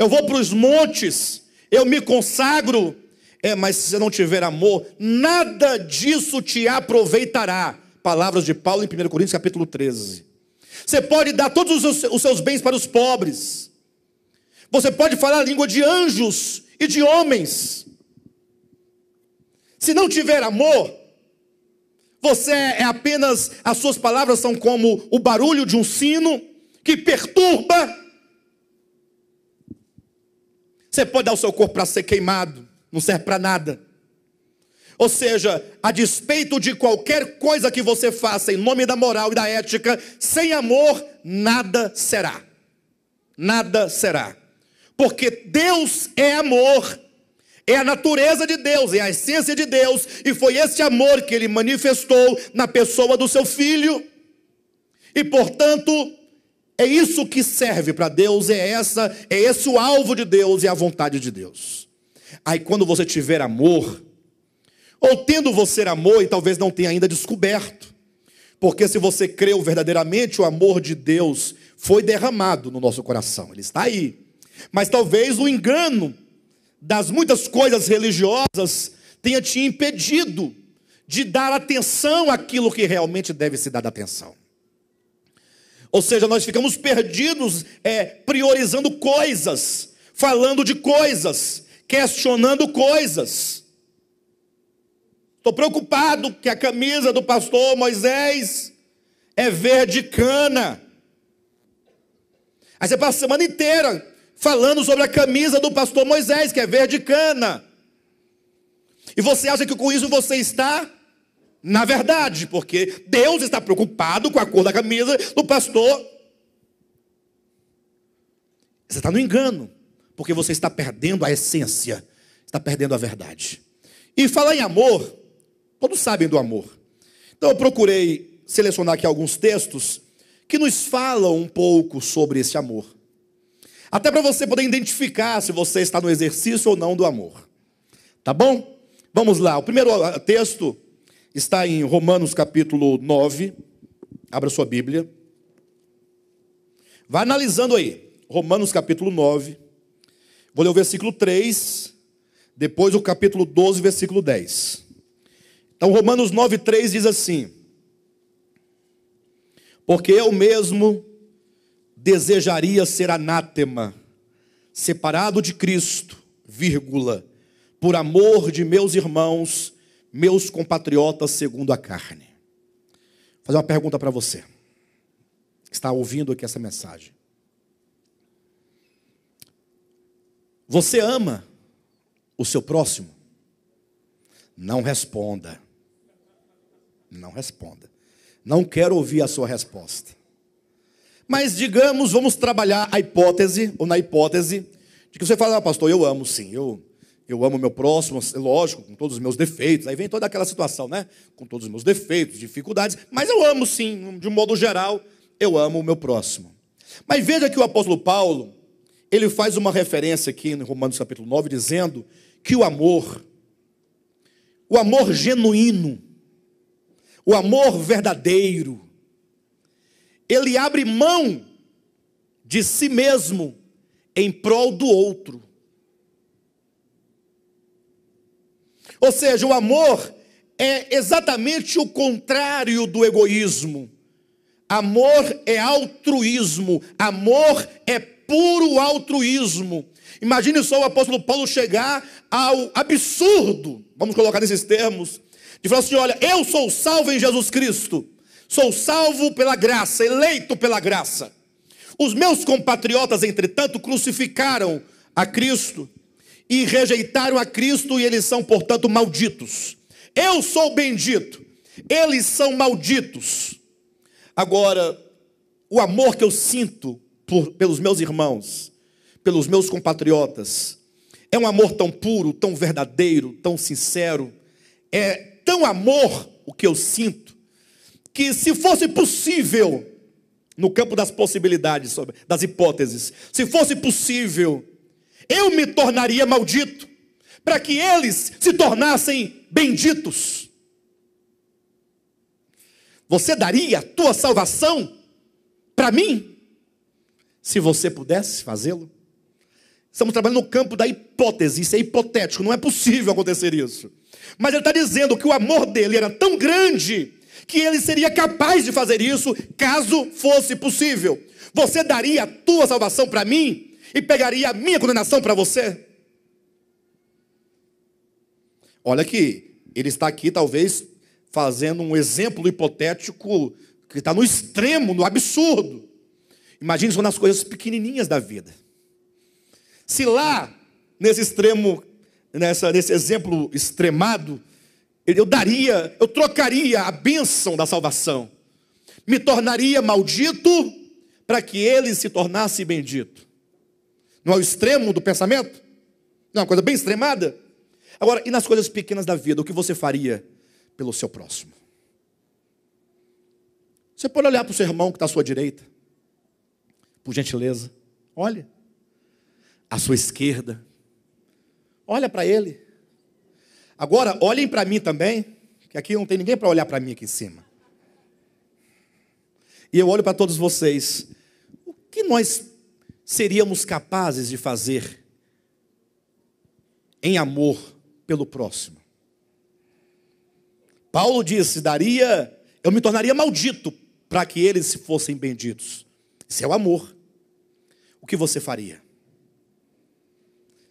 eu vou para os montes, eu me consagro. É, mas se você não tiver amor, nada disso te aproveitará. Palavras de Paulo em 1 Coríntios capítulo 13. Você pode dar todos os seus bens para os pobres. Você pode falar a língua de anjos e de homens. Se não tiver amor, você é apenas, as suas palavras são como o barulho de um sino que perturba você pode dar o seu corpo para ser queimado, não serve para nada. Ou seja, a despeito de qualquer coisa que você faça em nome da moral e da ética, sem amor, nada será. Nada será. Porque Deus é amor, é a natureza de Deus, é a essência de Deus, e foi esse amor que ele manifestou na pessoa do seu filho. E portanto, é isso que serve para Deus, é essa, é esse o alvo de Deus e é a vontade de Deus. Aí quando você tiver amor, ou tendo você amor e talvez não tenha ainda descoberto, porque se você creu verdadeiramente, o amor de Deus foi derramado no nosso coração, ele está aí. Mas talvez o engano das muitas coisas religiosas tenha te impedido de dar atenção àquilo que realmente deve se dar atenção. Ou seja, nós ficamos perdidos é, priorizando coisas, falando de coisas, questionando coisas. Estou preocupado que a camisa do pastor Moisés é verde cana. Aí você passa a semana inteira falando sobre a camisa do pastor Moisés, que é verde cana. E você acha que com isso você está na verdade, porque Deus está preocupado com a cor da camisa do pastor. Você está no engano, porque você está perdendo a essência, está perdendo a verdade. E falar em amor, todos sabem do amor. Então eu procurei selecionar aqui alguns textos que nos falam um pouco sobre esse amor. Até para você poder identificar se você está no exercício ou não do amor. Tá bom? Vamos lá. O primeiro ah, texto está em Romanos capítulo 9. Abra sua Bíblia. Vai analisando aí. Romanos capítulo 9. Vou ler o versículo 3, depois o capítulo 12, versículo 10. Então, Romanos 9, 3 diz assim: Porque eu mesmo desejaria ser anátema, separado de Cristo, vírgula, por amor de meus irmãos meus compatriotas segundo a carne. Vou fazer uma pergunta para você, que está ouvindo aqui essa mensagem. Você ama o seu próximo? Não responda. Não responda. Não quero ouvir a sua resposta. Mas digamos, vamos trabalhar a hipótese, ou na hipótese, de que você fala, ah, pastor, eu amo sim, eu eu amo meu próximo, lógico, com todos os meus defeitos. Aí vem toda aquela situação, né? Com todos os meus defeitos, dificuldades, mas eu amo sim, de um modo geral, eu amo o meu próximo. Mas veja que o apóstolo Paulo, ele faz uma referência aqui em Romanos capítulo 9, dizendo que o amor, o amor genuíno, o amor verdadeiro, ele abre mão de si mesmo em prol do outro. Ou seja, o amor é exatamente o contrário do egoísmo. Amor é altruísmo, amor é puro altruísmo. Imagine só o apóstolo Paulo chegar ao absurdo, vamos colocar nesses termos, de falar assim: olha, eu sou salvo em Jesus Cristo, sou salvo pela graça, eleito pela graça. Os meus compatriotas, entretanto, crucificaram a Cristo e rejeitaram a Cristo e eles são, portanto, malditos. Eu sou bendito, eles são malditos. Agora, o amor que eu sinto por, pelos meus irmãos, pelos meus compatriotas, é um amor tão puro, tão verdadeiro, tão sincero, é tão amor o que eu sinto, que se fosse possível, no campo das possibilidades, das hipóteses, se fosse possível eu me tornaria maldito, para que eles se tornassem benditos. Você daria a tua salvação para mim, se você pudesse fazê-lo? Estamos trabalhando no campo da hipótese, isso é hipotético, não é possível acontecer isso. Mas ele está dizendo que o amor dele era tão grande que ele seria capaz de fazer isso caso fosse possível. Você daria a tua salvação para mim? e pegaria a minha condenação para você? Olha aqui, ele está aqui talvez fazendo um exemplo hipotético que está no extremo, no absurdo. Imagine só nas coisas pequenininhas da vida. Se lá, nesse extremo, nessa, nesse exemplo extremado, eu daria, eu trocaria a bênção da salvação, me tornaria maldito para que ele se tornasse bendito. Não é o extremo do pensamento? Não é uma coisa bem extremada? Agora, e nas coisas pequenas da vida, o que você faria pelo seu próximo? Você pode olhar para o seu irmão que está à sua direita, por gentileza. Olha. À sua esquerda. Olha para ele. Agora, olhem para mim também, que aqui não tem ninguém para olhar para mim aqui em cima. E eu olho para todos vocês. O que nós seríamos capazes de fazer em amor pelo próximo. Paulo disse: daria, eu me tornaria maldito para que eles se fossem benditos. Isso é o amor. O que você faria?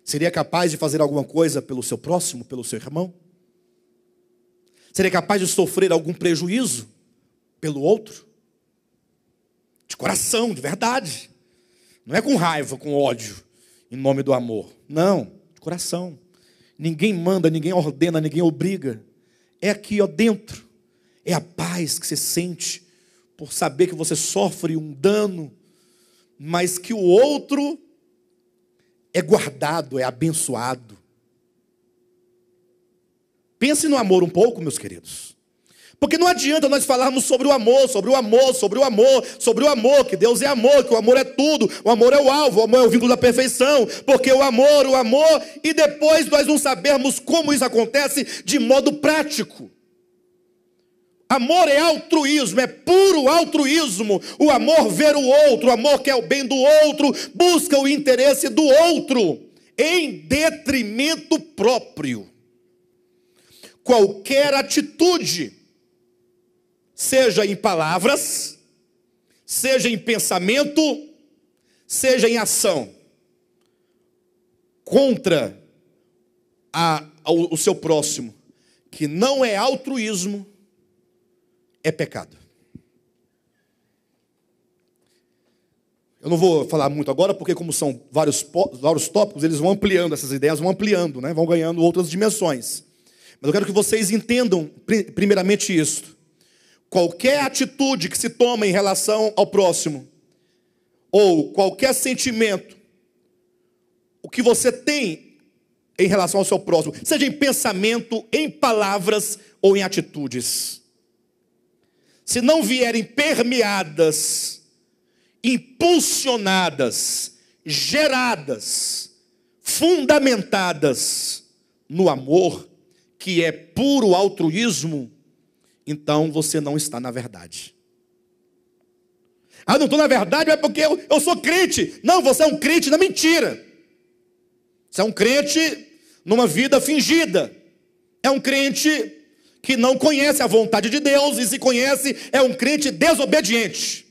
Seria capaz de fazer alguma coisa pelo seu próximo, pelo seu irmão? Seria capaz de sofrer algum prejuízo pelo outro? De coração, de verdade. Não é com raiva, com ódio, em nome do amor. Não, de coração. Ninguém manda, ninguém ordena, ninguém obriga. É aqui, ó, dentro. É a paz que você sente por saber que você sofre um dano, mas que o outro é guardado, é abençoado. Pense no amor um pouco, meus queridos. Porque não adianta nós falarmos sobre o amor, sobre o amor, sobre o amor, sobre o amor, que Deus é amor, que o amor é tudo, o amor é o alvo, o amor é o vínculo da perfeição, porque o amor, o amor, e depois nós não sabermos como isso acontece de modo prático. Amor é altruísmo, é puro altruísmo. O amor ver o outro, o amor quer o bem do outro, busca o interesse do outro, em detrimento próprio. Qualquer atitude seja em palavras, seja em pensamento, seja em ação, contra a, a, o seu próximo, que não é altruísmo, é pecado. Eu não vou falar muito agora, porque como são vários, vários tópicos, eles vão ampliando, essas ideias vão ampliando, né? vão ganhando outras dimensões. Mas eu quero que vocês entendam primeiramente isso qualquer atitude que se toma em relação ao próximo, ou qualquer sentimento, o que você tem em relação ao seu próximo, seja em pensamento, em palavras ou em atitudes, se não vierem permeadas, impulsionadas, geradas, fundamentadas no amor, que é puro altruísmo, então você não está na verdade. Ah, não estou na verdade, é porque eu, eu sou crente. Não, você é um crente na mentira. Você é um crente numa vida fingida. É um crente que não conhece a vontade de Deus e se conhece, é um crente desobediente.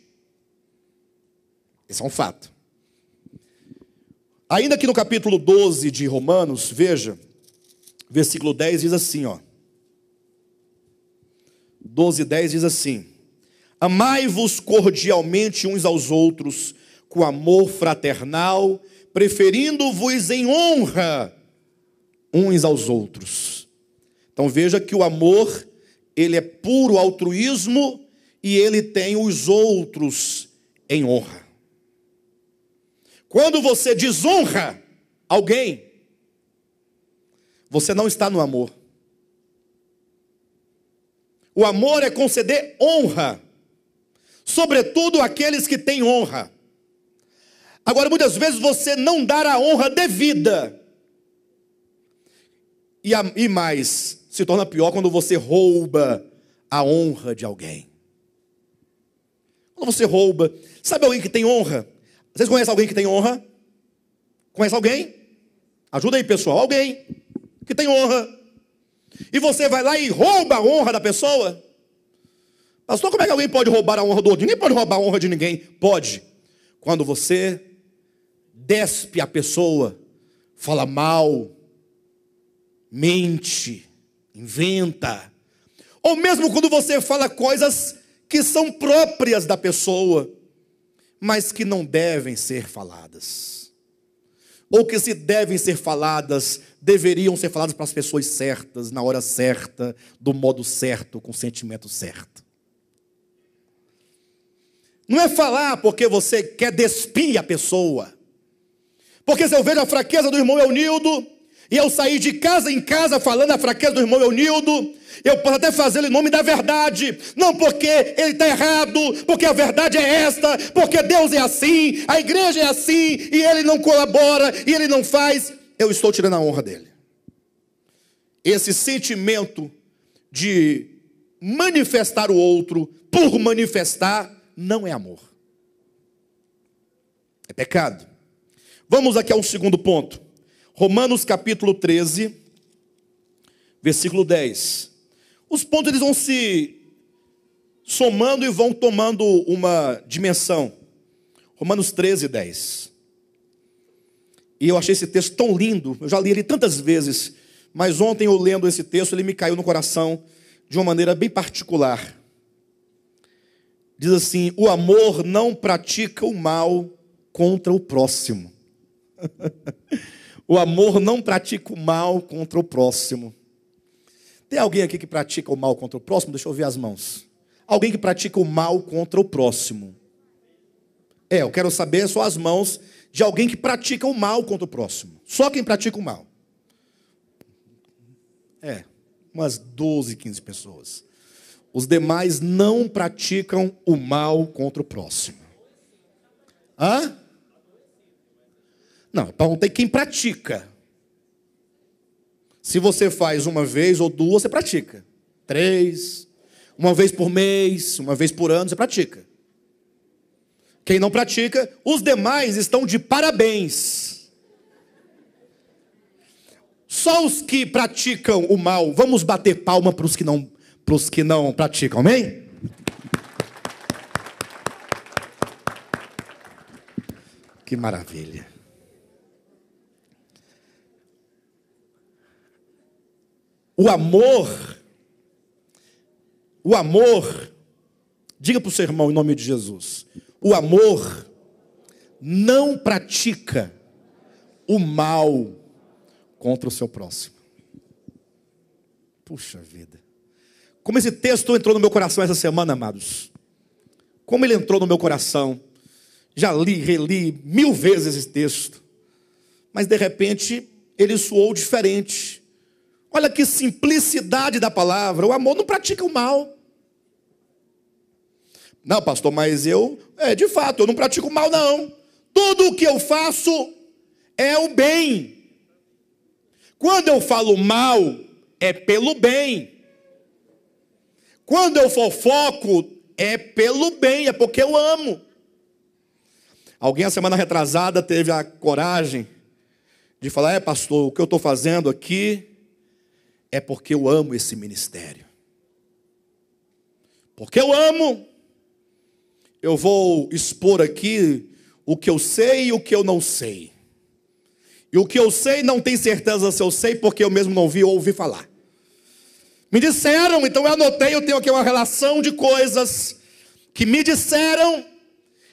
Esse é um fato. Ainda que no capítulo 12 de Romanos, veja, versículo 10 diz assim, ó: 12, 10 diz assim: Amai-vos cordialmente uns aos outros, com amor fraternal, preferindo-vos em honra uns aos outros. Então veja que o amor, ele é puro altruísmo e ele tem os outros em honra. Quando você desonra alguém, você não está no amor. O amor é conceder honra, sobretudo aqueles que têm honra. Agora, muitas vezes você não dá a honra devida. E, a, e mais, se torna pior quando você rouba a honra de alguém. Quando você rouba. Sabe alguém que tem honra? Vocês conhecem alguém que tem honra? Conhece alguém? Ajuda aí, pessoal. Alguém que tem honra e você vai lá e rouba a honra da pessoa? Pastor, como é que alguém pode roubar a honra do outro? Ninguém pode roubar a honra de ninguém. Pode. Quando você despe a pessoa, fala mal, mente, inventa. Ou mesmo quando você fala coisas que são próprias da pessoa, mas que não devem ser faladas. Ou que se devem ser faladas, deveriam ser faladas para as pessoas certas, na hora certa, do modo certo, com o sentimento certo. Não é falar porque você quer despir a pessoa. Porque se eu vejo a fraqueza do irmão Eunildo, e eu sair de casa em casa falando a fraqueza do irmão Eunildo, eu posso até fazê-lo em nome da verdade, não porque ele está errado, porque a verdade é esta, porque Deus é assim, a igreja é assim, e ele não colabora, e ele não faz eu estou tirando a honra dele. Esse sentimento de manifestar o outro por manifestar não é amor. É pecado. Vamos aqui a um segundo ponto. Romanos capítulo 13, versículo 10. Os pontos eles vão se somando e vão tomando uma dimensão. Romanos 13, 10. E eu achei esse texto tão lindo, eu já li ele tantas vezes, mas ontem eu lendo esse texto, ele me caiu no coração de uma maneira bem particular. Diz assim: o amor não pratica o mal contra o próximo. o amor não pratica o mal contra o próximo. Tem alguém aqui que pratica o mal contra o próximo? Deixa eu ver as mãos. Alguém que pratica o mal contra o próximo. É, eu quero saber só as mãos de alguém que pratica o mal contra o próximo. Só quem pratica o mal. É, umas 12, 15 pessoas. Os demais não praticam o mal contra o próximo. Hã? Não, então é tem quem pratica. Se você faz uma vez ou duas, você pratica. Três, uma vez por mês, uma vez por ano, você pratica. Quem não pratica, os demais estão de parabéns. Só os que praticam o mal, vamos bater palma para os que não, para os que não praticam, amém? Que maravilha. O amor, o amor, diga para o seu irmão em nome de Jesus o amor não pratica o mal contra o seu próximo. Puxa vida. Como esse texto entrou no meu coração essa semana, amados. Como ele entrou no meu coração. Já li, reli mil vezes esse texto. Mas de repente ele soou diferente. Olha que simplicidade da palavra. O amor não pratica o mal. Não, pastor, mas eu, é, de fato, eu não pratico mal, não. Tudo o que eu faço é o bem. Quando eu falo mal, é pelo bem. Quando eu fofoco, é pelo bem, é porque eu amo. Alguém a semana retrasada teve a coragem de falar: é, pastor, o que eu estou fazendo aqui é porque eu amo esse ministério. Porque eu amo, eu vou expor aqui o que eu sei e o que eu não sei. E o que eu sei não tem certeza se eu sei, porque eu mesmo não vi ou ouvi falar. Me disseram, então eu anotei, eu tenho aqui uma relação de coisas que me disseram,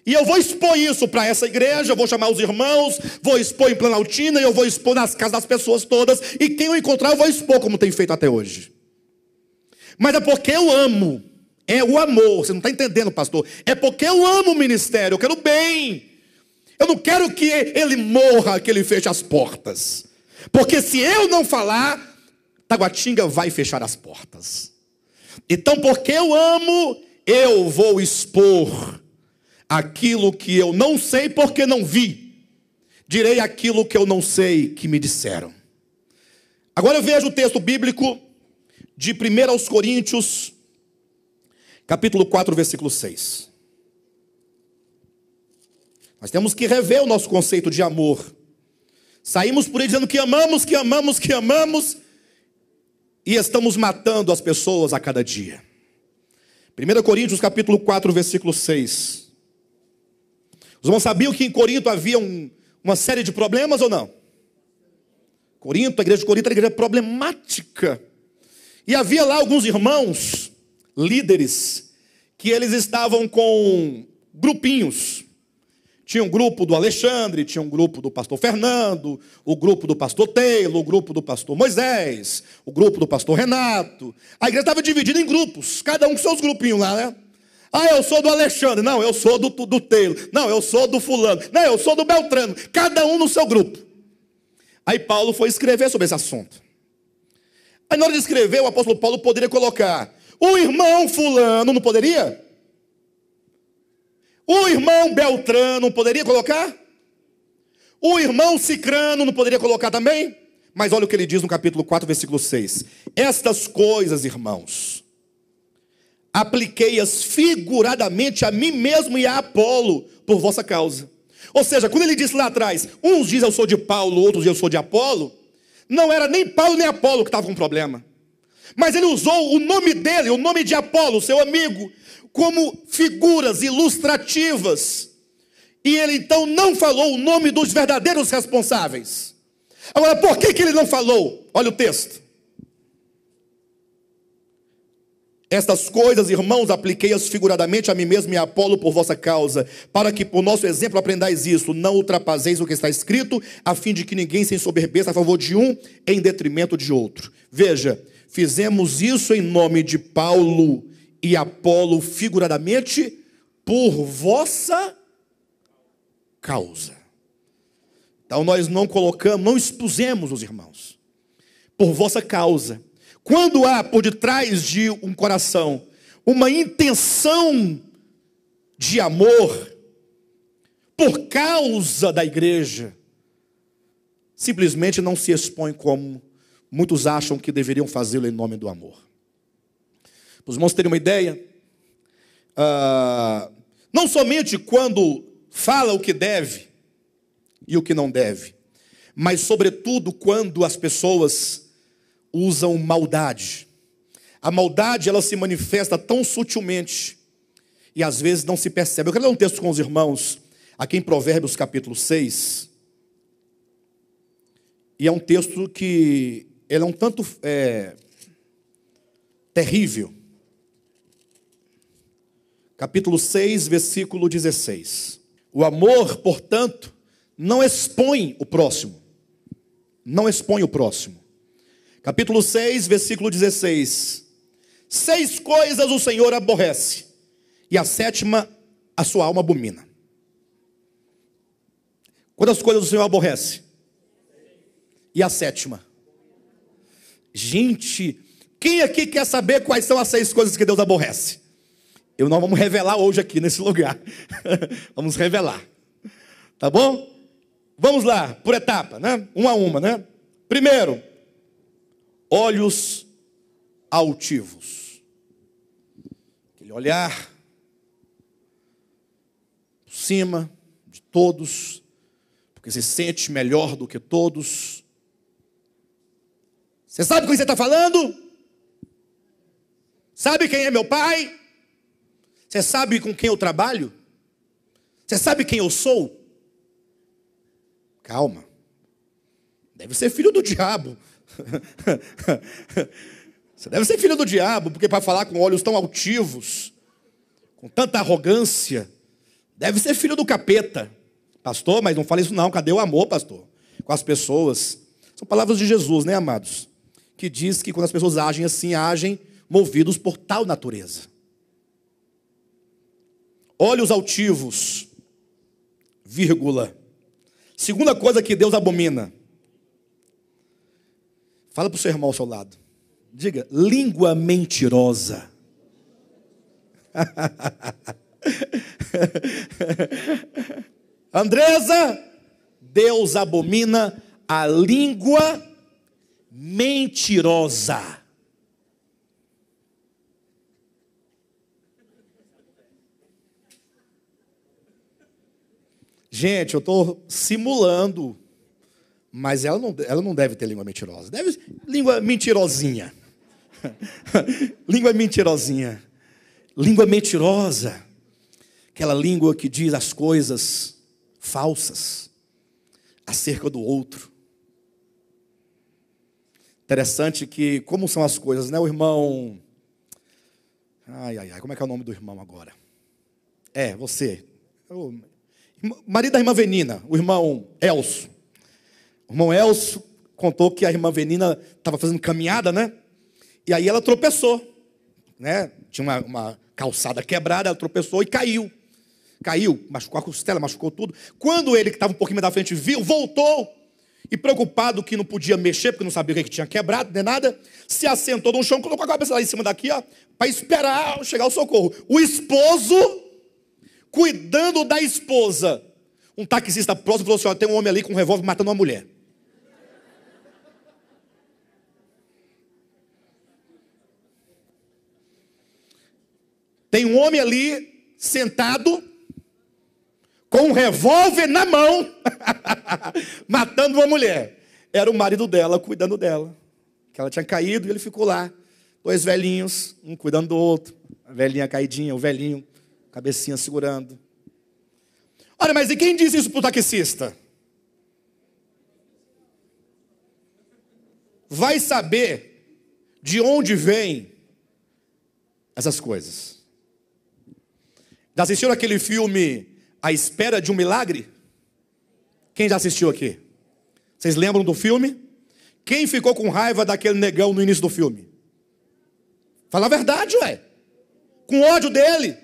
e eu vou expor isso para essa igreja, eu vou chamar os irmãos, vou expor em Planaltina, eu vou expor nas casas das pessoas todas, e quem eu encontrar eu vou expor, como tem feito até hoje. Mas é porque eu amo é o amor, você não está entendendo, pastor. É porque eu amo o ministério, eu quero bem. Eu não quero que ele morra, que ele feche as portas. Porque se eu não falar, Taguatinga vai fechar as portas. Então, porque eu amo, eu vou expor aquilo que eu não sei porque não vi. Direi aquilo que eu não sei que me disseram. Agora eu vejo o texto bíblico de 1 aos Coríntios capítulo 4, versículo 6. Nós temos que rever o nosso conceito de amor. Saímos por aí dizendo que amamos, que amamos, que amamos, e estamos matando as pessoas a cada dia. 1 Coríntios capítulo 4, versículo 6. Os irmãos sabiam que em Corinto havia um, uma série de problemas ou não? Corinto, a igreja de Corinto era uma igreja problemática. E havia lá alguns irmãos líderes que eles estavam com grupinhos. Tinha um grupo do Alexandre, tinha um grupo do pastor Fernando, o grupo do pastor Taylor, o grupo do pastor Moisés, o grupo do pastor Renato. A igreja estava dividida em grupos, cada um com seus grupinhos lá, né? Ah, eu sou do Alexandre. Não, eu sou do, do Taylor. Não, eu sou do Fulano. Não, eu sou do Beltrano. Cada um no seu grupo. Aí Paulo foi escrever sobre esse assunto. Aí na hora de escrever, o apóstolo Paulo poderia colocar: o irmão Fulano não poderia? O irmão Beltrano não poderia colocar? O irmão Cicrano não poderia colocar também? Mas olha o que ele diz no capítulo 4, versículo 6. Estas coisas, irmãos, apliquei-as figuradamente a mim mesmo e a Apolo por vossa causa. Ou seja, quando ele disse lá atrás, uns dizem eu sou de Paulo, outros dizem eu sou de Apolo, não era nem Paulo nem Apolo que estavam com problema. Mas ele usou o nome dele, o nome de Apolo, seu amigo, como figuras ilustrativas. E ele então não falou o nome dos verdadeiros responsáveis. Agora, por que, que ele não falou? Olha o texto. Estas coisas, irmãos, apliquei-as figuradamente a mim mesmo e a Apolo por vossa causa, para que por nosso exemplo aprendais isso. Não ultrapasseis o que está escrito, a fim de que ninguém se ensoberbeça a favor de um em detrimento de outro. Veja, Fizemos isso em nome de Paulo e Apolo, figuradamente, por vossa causa. Então nós não colocamos, não expusemos os irmãos, por vossa causa. Quando há por detrás de um coração uma intenção de amor, por causa da igreja, simplesmente não se expõe como muitos acham que deveriam fazê-lo em nome do amor. Para os irmãos terem uma ideia, ah, não somente quando fala o que deve e o que não deve, mas, sobretudo, quando as pessoas usam maldade. A maldade ela se manifesta tão sutilmente e às vezes não se percebe. Eu quero ler um texto com os irmãos, aqui em Provérbios capítulo 6. E é um texto que ele é um tanto é, terrível. Capítulo 6, versículo 16. O amor, portanto, não expõe o próximo. Não expõe o próximo. Capítulo 6, versículo 16. Seis coisas o Senhor aborrece, e a sétima a sua alma abomina. Quantas coisas o Senhor aborrece? E a sétima? Gente, quem aqui quer saber quais são as seis coisas que Deus aborrece? Eu não vamos revelar hoje aqui nesse lugar. vamos revelar. Tá bom? Vamos lá, por etapa, né? Uma a uma, né? Primeiro, olhos altivos. Aquele olhar por cima de todos, porque se sente melhor do que todos, você sabe com quem você está falando? Sabe quem é meu pai? Você sabe com quem eu trabalho? Você sabe quem eu sou? Calma. Deve ser filho do diabo. você deve ser filho do diabo, porque para falar com olhos tão altivos, com tanta arrogância, deve ser filho do capeta. Pastor, mas não fale isso não. Cadê o amor, pastor? Com as pessoas. São palavras de Jesus, né, amados? que diz que quando as pessoas agem assim, agem movidos por tal natureza. Olhos altivos, vírgula. Segunda coisa que Deus abomina. Fala para o seu irmão ao seu lado. Diga, língua mentirosa. Andresa, Deus abomina a língua mentirosa. Gente, eu estou simulando, mas ela não, ela não deve ter língua mentirosa. Deve língua mentirosinha. língua mentirosinha. Língua mentirosa. Aquela língua que diz as coisas falsas acerca do outro Interessante que, como são as coisas, né? O irmão. Ai, ai, ai, como é que é o nome do irmão agora? É, você. Marido da irmã Venina, o irmão Elso. O irmão Elso contou que a irmã Venina estava fazendo caminhada, né? E aí ela tropeçou, né? Tinha uma, uma calçada quebrada, ela tropeçou e caiu. Caiu, machucou a costela, machucou tudo. Quando ele, que estava um pouquinho mais da frente, viu, voltou e preocupado que não podia mexer, porque não sabia o que, tinha quebrado, nem nada, se assentou no chão, colocou a cabeça lá em cima daqui, ó, para esperar chegar o socorro. O esposo cuidando da esposa. Um taxista próximo falou assim: ó, tem um homem ali com um revólver matando uma mulher. Tem um homem ali sentado com um revólver na mão, matando uma mulher. Era o marido dela cuidando dela. Que ela tinha caído e ele ficou lá. Dois velhinhos, um cuidando do outro. A velhinha caidinha, o velhinho, cabecinha segurando. Olha, mas e quem diz isso para o taxista? Vai saber de onde vem essas coisas. Já assistiram aquele filme à espera de um milagre? Quem já assistiu aqui? Vocês lembram do filme? Quem ficou com raiva daquele negão no início do filme? Fala a verdade, ué. Com ódio dele.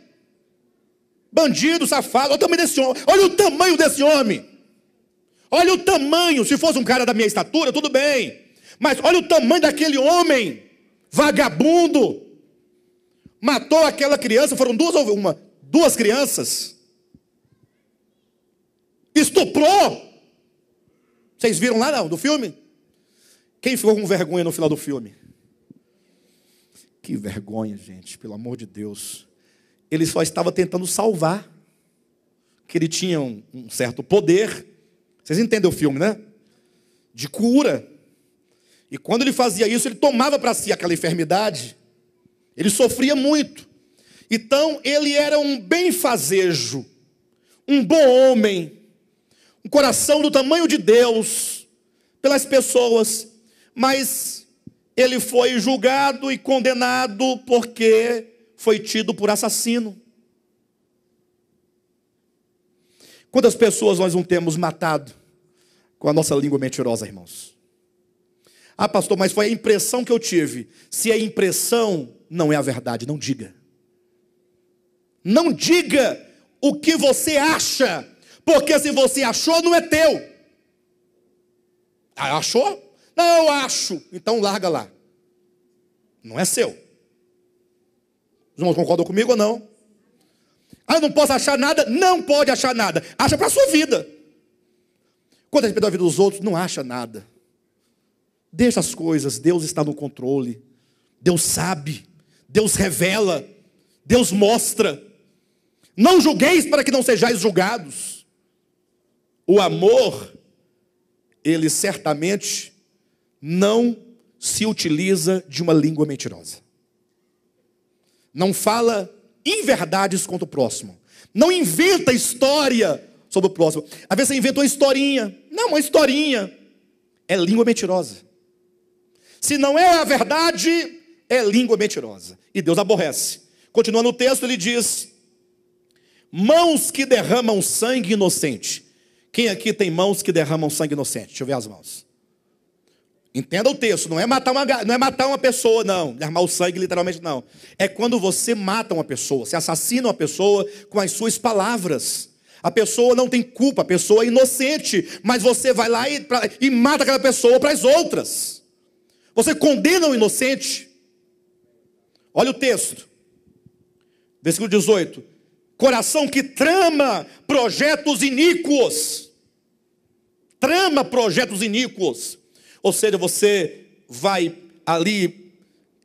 Bandido, safado. Olha o tamanho desse homem. Olha o tamanho desse homem. Olha o tamanho. Se fosse um cara da minha estatura, tudo bem. Mas olha o tamanho daquele homem. Vagabundo. Matou aquela criança. Foram duas ou uma? Duas crianças. Estuprou. Vocês viram lá não, do filme? Quem ficou com vergonha no final do filme? Que vergonha, gente, pelo amor de Deus. Ele só estava tentando salvar. Que ele tinha um, um certo poder. Vocês entendem o filme, né? De cura. E quando ele fazia isso, ele tomava para si aquela enfermidade. Ele sofria muito. Então, ele era um benfazejo, um bom homem, um coração do tamanho de Deus pelas pessoas, mas ele foi julgado e condenado porque foi tido por assassino. Quantas pessoas nós não temos matado com a nossa língua mentirosa, irmãos? Ah, pastor, mas foi a impressão que eu tive. Se é impressão, não é a verdade, não diga. Não diga o que você acha porque se você achou, não é teu. Ah, achou? Não, eu acho. Então larga lá. Não é seu. Os irmãos concordam comigo ou não? Ah, não posso achar nada? Não pode achar nada. Acha para a sua vida. Quando a respeito a vida dos outros, não acha nada. Deixa as coisas, Deus está no controle. Deus sabe, Deus revela, Deus mostra. Não julgueis para que não sejais julgados o amor, ele certamente não se utiliza de uma língua mentirosa. Não fala inverdades contra o próximo. Não inventa história sobre o próximo. Às vezes você inventa uma historinha. Não, uma historinha. É língua mentirosa. Se não é a verdade, é língua mentirosa. E Deus aborrece. Continuando o texto, ele diz: Mãos que derramam sangue inocente quem aqui tem mãos que derramam sangue inocente? Deixa eu ver as mãos. Entenda o texto, não é matar uma, não é matar uma pessoa, não, derramar o sangue literalmente, não. É quando você mata uma pessoa, você assassina uma pessoa com as suas palavras. A pessoa não tem culpa, a pessoa é inocente, mas você vai lá e, pra, e mata aquela pessoa para as outras. Você condena o inocente. Olha o texto, versículo 18: coração que trama projetos iníquos. Trama projetos iníquos. Ou seja, você vai ali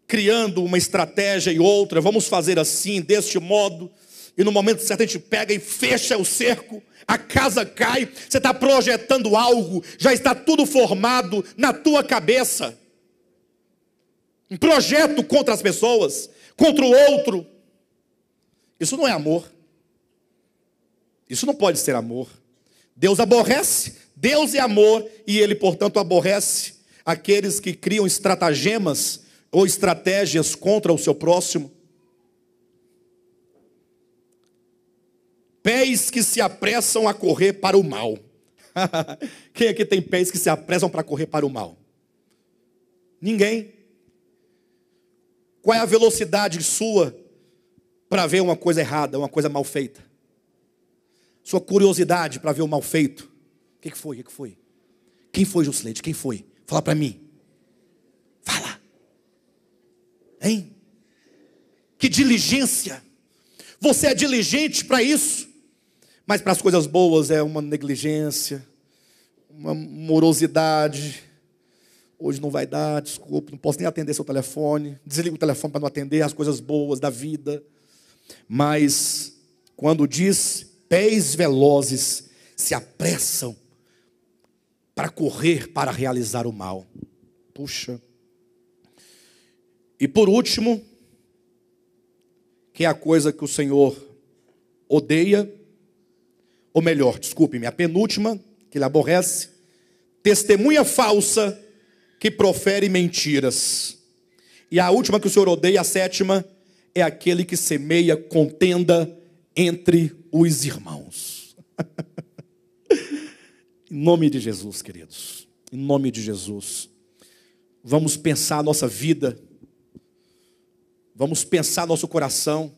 criando uma estratégia e outra, vamos fazer assim, deste modo, e no momento certo a gente pega e fecha o cerco, a casa cai, você está projetando algo, já está tudo formado na tua cabeça. Um projeto contra as pessoas, contra o outro. Isso não é amor. Isso não pode ser amor. Deus aborrece, Deus é amor e ele, portanto, aborrece aqueles que criam estratagemas ou estratégias contra o seu próximo. Pés que se apressam a correr para o mal. Quem aqui tem pés que se apressam para correr para o mal? Ninguém. Qual é a velocidade sua para ver uma coisa errada, uma coisa mal feita? sua curiosidade para ver o mal feito. O que, que foi? O que, que foi? Quem foi, Juscelete? Quem foi? Fala para mim. Fala. Hein? Que diligência. Você é diligente para isso. Mas para as coisas boas é uma negligência, uma morosidade. Hoje não vai dar, desculpa, não posso nem atender seu telefone. Desliga o telefone para não atender as coisas boas da vida. Mas quando diz pés velozes se apressam para correr para realizar o mal. Puxa. E por último, que é a coisa que o Senhor odeia, ou melhor, desculpe-me, a penúltima, que ele aborrece, testemunha falsa que profere mentiras. E a última que o Senhor odeia, a sétima, é aquele que semeia contenda entre os irmãos. em nome de Jesus, queridos, em nome de Jesus, vamos pensar a nossa vida, vamos pensar nosso coração,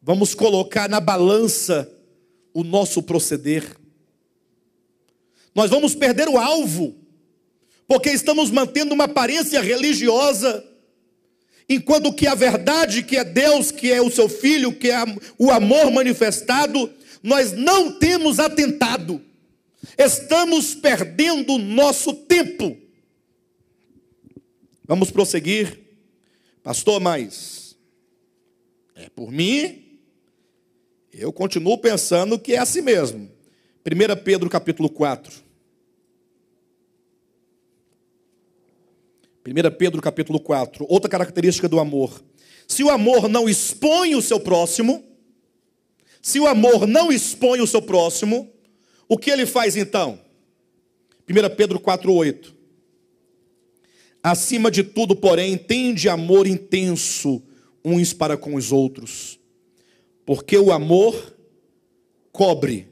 vamos colocar na balança o nosso proceder. Nós vamos perder o alvo, porque estamos mantendo uma aparência religiosa Enquanto que a verdade, que é Deus, que é o seu filho, que é o amor manifestado, nós não temos atentado. Estamos perdendo nosso tempo. Vamos prosseguir. Pastor, mas é por mim, eu continuo pensando que é assim mesmo. 1 Pedro capítulo 4. 1 Pedro capítulo 4, outra característica do amor. Se o amor não expõe o seu próximo, se o amor não expõe o seu próximo, o que ele faz então? 1 Pedro 4,8. Acima de tudo, porém, tende amor intenso uns para com os outros, porque o amor cobre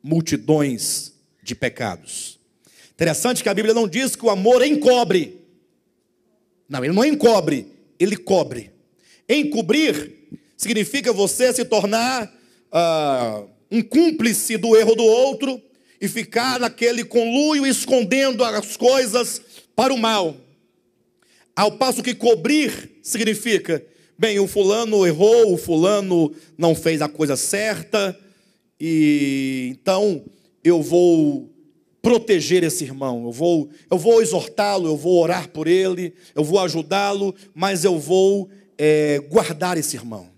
multidões de pecados. Interessante que a Bíblia não diz que o amor encobre, não, ele não é encobre, ele cobre. Encobrir significa você se tornar uh, um cúmplice do erro do outro e ficar naquele conluio escondendo as coisas para o mal. Ao passo que cobrir significa, bem, o fulano errou, o fulano não fez a coisa certa, e então eu vou proteger esse irmão, eu vou, eu vou exortá-lo, eu vou orar por ele, eu vou ajudá-lo, mas eu vou é, guardar esse irmão.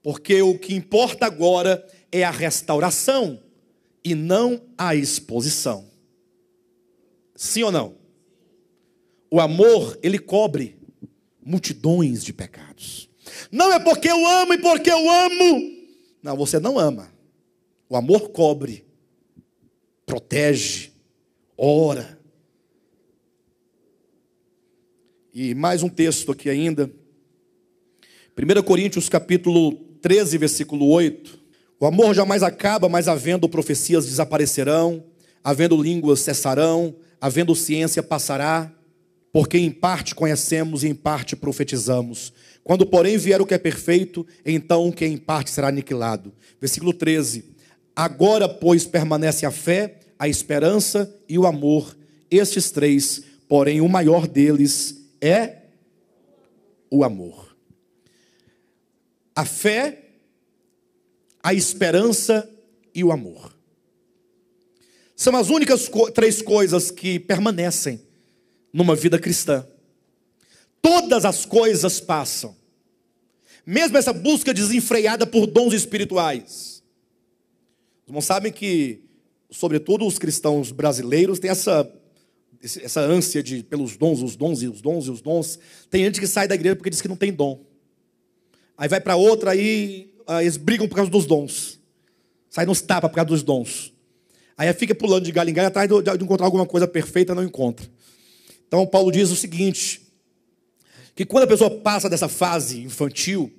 Porque o que importa agora é a restauração e não a exposição. Sim ou não? O amor, ele cobre multidões de pecados. Não é porque eu amo e porque eu amo. Não, você não ama. O amor cobre protege, ora. E mais um texto aqui ainda. 1 Coríntios capítulo 13, versículo 8. O amor jamais acaba, mas havendo profecias desaparecerão, havendo línguas cessarão, havendo ciência passará, porque em parte conhecemos e em parte profetizamos. Quando, porém, vier o que é perfeito, então o que em parte será aniquilado. Versículo 13. Agora, pois, permanece a fé, a esperança e o amor, estes três, porém o maior deles é o amor. A fé, a esperança e o amor. São as únicas co três coisas que permanecem numa vida cristã. Todas as coisas passam, mesmo essa busca desenfreada por dons espirituais irmãos sabem que, sobretudo os cristãos brasileiros, têm essa, essa ânsia de, pelos dons, os dons e os dons e os dons. Tem gente que sai da igreja porque diz que não tem dom. Aí vai para outra, aí ah, eles brigam por causa dos dons. Sai nos tapa por causa dos dons. Aí fica pulando de galho em galho atrás de encontrar alguma coisa perfeita, não encontra. Então Paulo diz o seguinte: que quando a pessoa passa dessa fase infantil,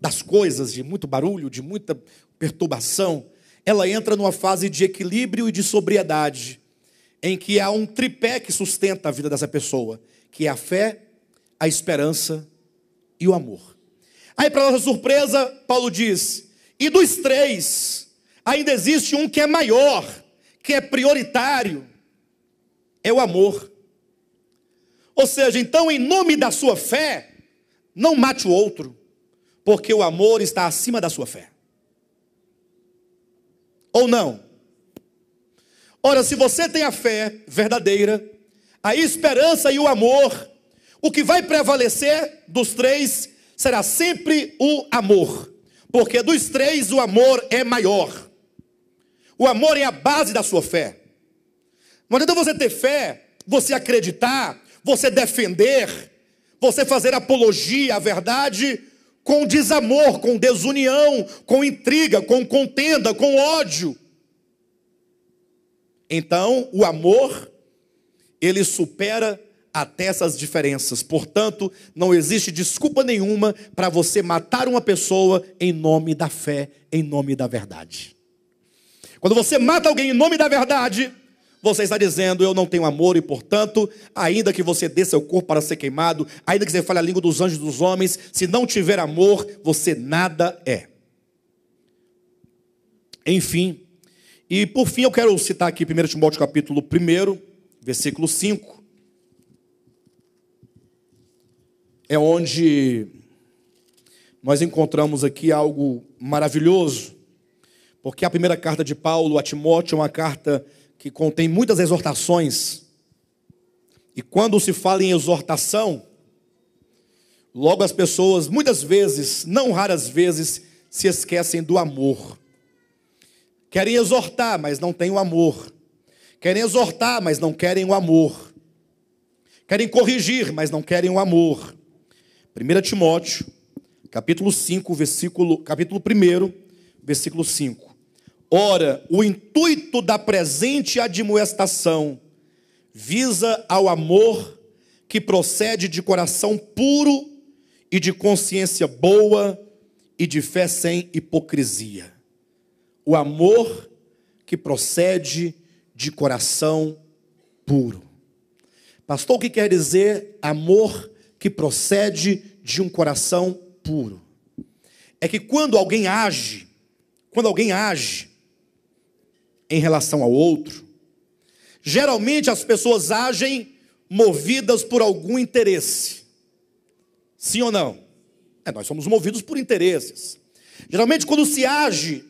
das coisas, de muito barulho, de muita perturbação, ela entra numa fase de equilíbrio e de sobriedade, em que há um tripé que sustenta a vida dessa pessoa, que é a fé, a esperança e o amor. Aí, para nossa surpresa, Paulo diz: e dos três, ainda existe um que é maior, que é prioritário, é o amor. Ou seja, então, em nome da sua fé, não mate o outro, porque o amor está acima da sua fé ou não? Ora, se você tem a fé verdadeira, a esperança e o amor, o que vai prevalecer dos três será sempre o amor, porque dos três o amor é maior. O amor é a base da sua fé. Não adianta você ter fé, você acreditar, você defender, você fazer apologia à verdade, com desamor, com desunião, com intriga, com contenda, com ódio. Então, o amor, ele supera até essas diferenças. Portanto, não existe desculpa nenhuma para você matar uma pessoa em nome da fé, em nome da verdade. Quando você mata alguém em nome da verdade, você está dizendo, eu não tenho amor e, portanto, ainda que você dê seu corpo para ser queimado, ainda que você fale a língua dos anjos e dos homens, se não tiver amor, você nada é. Enfim, e por fim eu quero citar aqui 1 Timóteo capítulo 1, versículo 5. É onde nós encontramos aqui algo maravilhoso, porque a primeira carta de Paulo a Timóteo é uma carta que contém muitas exortações. E quando se fala em exortação, logo as pessoas, muitas vezes, não raras vezes, se esquecem do amor. Querem exortar, mas não têm o amor. Querem exortar, mas não querem o amor. Querem corrigir, mas não querem o amor. 1 Timóteo, capítulo 5, versículo, capítulo 1, versículo 5. Ora, o intuito da presente admoestação visa ao amor que procede de coração puro e de consciência boa e de fé sem hipocrisia. O amor que procede de coração puro. Pastor, o que quer dizer amor que procede de um coração puro? É que quando alguém age, quando alguém age em relação ao outro. Geralmente as pessoas agem movidas por algum interesse. Sim ou não? É, nós somos movidos por interesses. Geralmente, quando se age,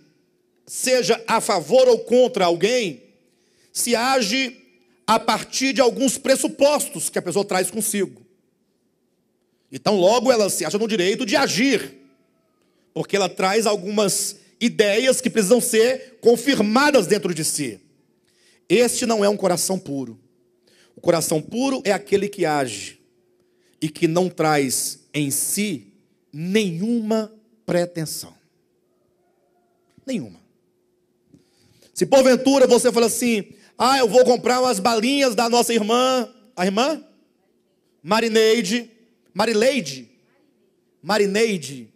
seja a favor ou contra alguém, se age a partir de alguns pressupostos que a pessoa traz consigo. Então, logo ela se acha no direito de agir, porque ela traz algumas ideias que precisam ser confirmadas dentro de si. Este não é um coração puro. O coração puro é aquele que age e que não traz em si nenhuma pretensão. Nenhuma. Se porventura você fala assim: "Ah, eu vou comprar umas balinhas da nossa irmã, a irmã Marineide, Marileide, Marineide,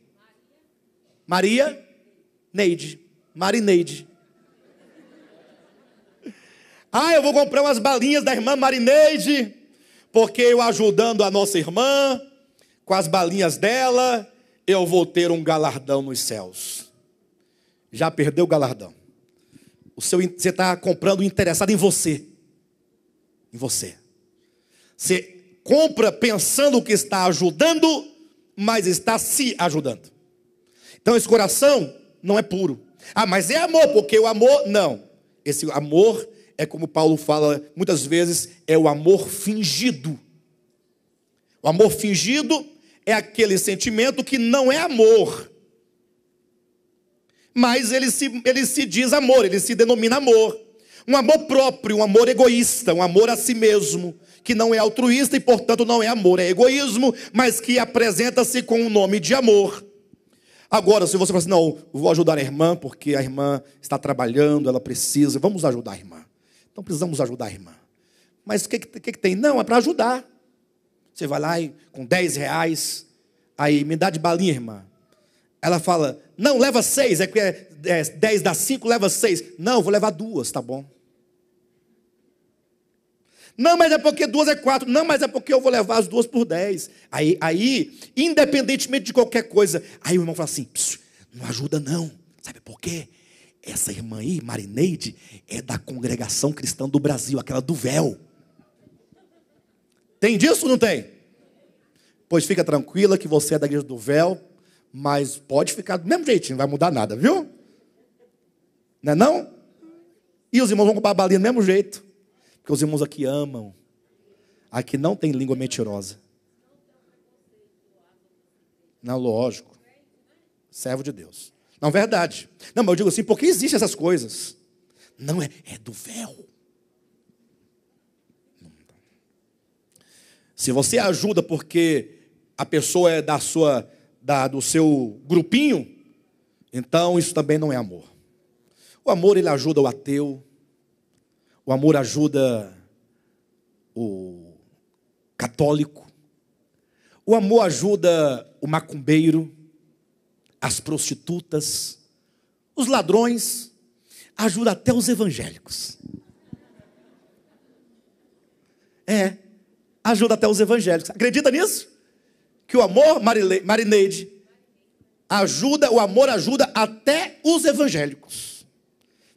Maria, Neide, Marineide. Ah, eu vou comprar umas balinhas da irmã Marineide, porque eu ajudando a nossa irmã, com as balinhas dela, eu vou ter um galardão nos céus. Já perdeu o galardão. O seu, você está comprando interessado em você. Em você. Você compra pensando que está ajudando, mas está se ajudando. Então esse coração não é puro. Ah, mas é amor, porque o amor. Não. Esse amor é como Paulo fala muitas vezes, é o amor fingido. O amor fingido é aquele sentimento que não é amor. Mas ele se, ele se diz amor, ele se denomina amor. Um amor próprio, um amor egoísta, um amor a si mesmo, que não é altruísta e, portanto, não é amor, é egoísmo, mas que apresenta-se com o nome de amor. Agora, se você fala assim, não, vou ajudar a irmã, porque a irmã está trabalhando, ela precisa, vamos ajudar a irmã. Então precisamos ajudar a irmã. Mas o que, que, que, tem? Não, é para ajudar. Você vai lá e, com 10 reais, aí me dá de balinha, irmã. Ela fala, não, leva seis, é que é, é, 10 dá cinco, leva seis. Não, vou levar duas, tá bom. Não, mas é porque duas é quatro. Não, mas é porque eu vou levar as duas por dez. Aí, aí independentemente de qualquer coisa, aí o irmão fala assim: não ajuda não. Sabe por quê? Essa irmã aí, Marineide, é da congregação cristã do Brasil, aquela do véu. Tem disso ou não tem? Pois fica tranquila que você é da igreja do véu, mas pode ficar do mesmo jeito, não vai mudar nada, viu? Não é não? E os irmãos vão comprar babalinha balinha do mesmo jeito. Porque os irmãos aqui amam. Aqui não tem língua mentirosa. Não, lógico. Servo de Deus. Não, verdade. Não, mas eu digo assim, porque existem essas coisas? Não, é, é do véu. Se você ajuda porque a pessoa é da sua, da, do seu grupinho, então isso também não é amor. O amor ele ajuda o ateu, o amor ajuda o católico. O amor ajuda o macumbeiro, as prostitutas, os ladrões, ajuda até os evangélicos. É, ajuda até os evangélicos. Acredita nisso? Que o amor, Marile, Marineide, ajuda, o amor ajuda até os evangélicos.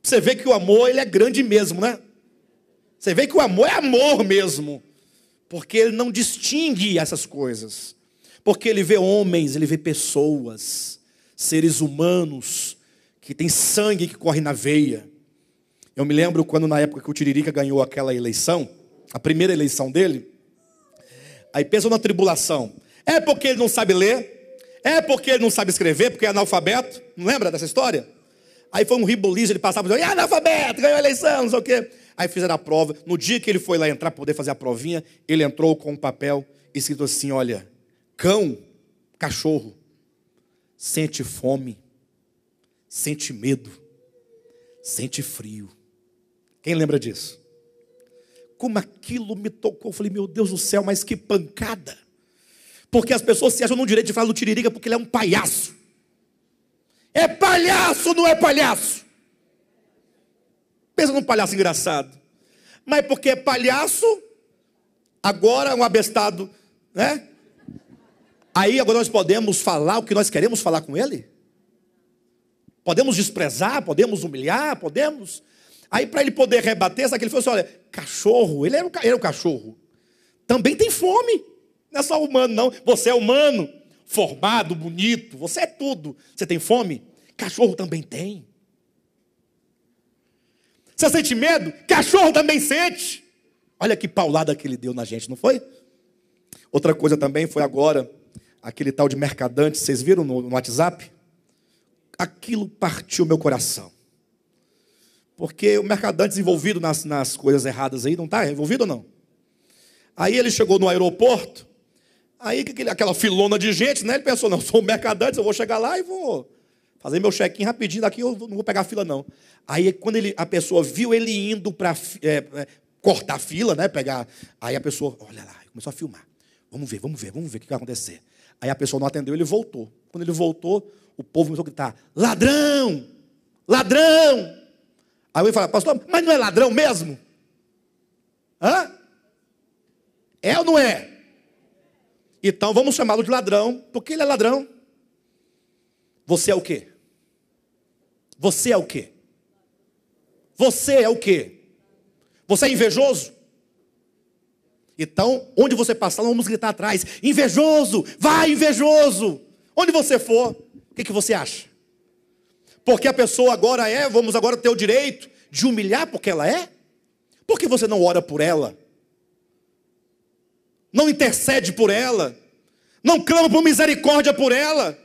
Você vê que o amor, ele é grande mesmo, né? Você vê que o amor é amor mesmo, porque ele não distingue essas coisas. Porque ele vê homens, ele vê pessoas, seres humanos que tem sangue que corre na veia. Eu me lembro quando na época que o Tiririca ganhou aquela eleição, a primeira eleição dele, aí pensou na tribulação. É porque ele não sabe ler, é porque ele não sabe escrever, porque é analfabeto. Não lembra dessa história? Aí foi um ribulismo, ele passava e é analfabeto, ganhou a eleição, não sei o quê aí fizeram a prova. No dia que ele foi lá entrar poder fazer a provinha, ele entrou com um papel escrito assim: olha, cão, cachorro, sente fome, sente medo, sente frio. Quem lembra disso? Como aquilo me tocou, eu falei, meu Deus do céu, mas que pancada! Porque as pessoas se acham no direito de falar do Tiririca porque ele é um palhaço. É palhaço, não é palhaço? Pensa num palhaço engraçado. Mas é porque é palhaço, agora é um abestado, né? Aí agora nós podemos falar o que nós queremos falar com ele? Podemos desprezar, podemos humilhar, podemos. Aí para ele poder rebater, sabe que ele falou assim: olha, cachorro, ele era um, era um cachorro. Também tem fome. Não é só humano, não. Você é humano, formado, bonito, você é tudo. Você tem fome? Cachorro também tem. Você sente medo? Cachorro também sente. Olha que paulada que ele deu na gente, não foi? Outra coisa também foi agora aquele tal de mercadante, vocês viram no, no WhatsApp? Aquilo partiu meu coração. Porque o mercadante envolvido nas, nas coisas erradas aí, não está envolvido ou não? Aí ele chegou no aeroporto, aí aquela filona de gente, né? Ele pensou, não, sou um mercadante, eu vou chegar lá e vou fazer meu check-in rapidinho, daqui eu não vou pegar fila, não. Aí, quando ele, a pessoa viu ele indo para é, é, cortar a fila, né? Pegar. Aí a pessoa, olha lá, começou a filmar. Vamos ver, vamos ver, vamos ver o que vai acontecer. Aí a pessoa não atendeu, ele voltou. Quando ele voltou, o povo começou a gritar: ladrão! Ladrão! Aí ele fala, pastor, mas não é ladrão mesmo? Hã? É ou não é? Então vamos chamá-lo de ladrão, porque ele é ladrão. Você é o quê? Você é o quê? Você é o quê? Você é invejoso? Então, onde você passar, vamos gritar atrás: invejoso, vai invejoso. Onde você for, o que, que você acha? Porque a pessoa agora é, vamos agora ter o direito de humilhar porque ela é? Por que você não ora por ela? Não intercede por ela? Não clama por misericórdia por ela?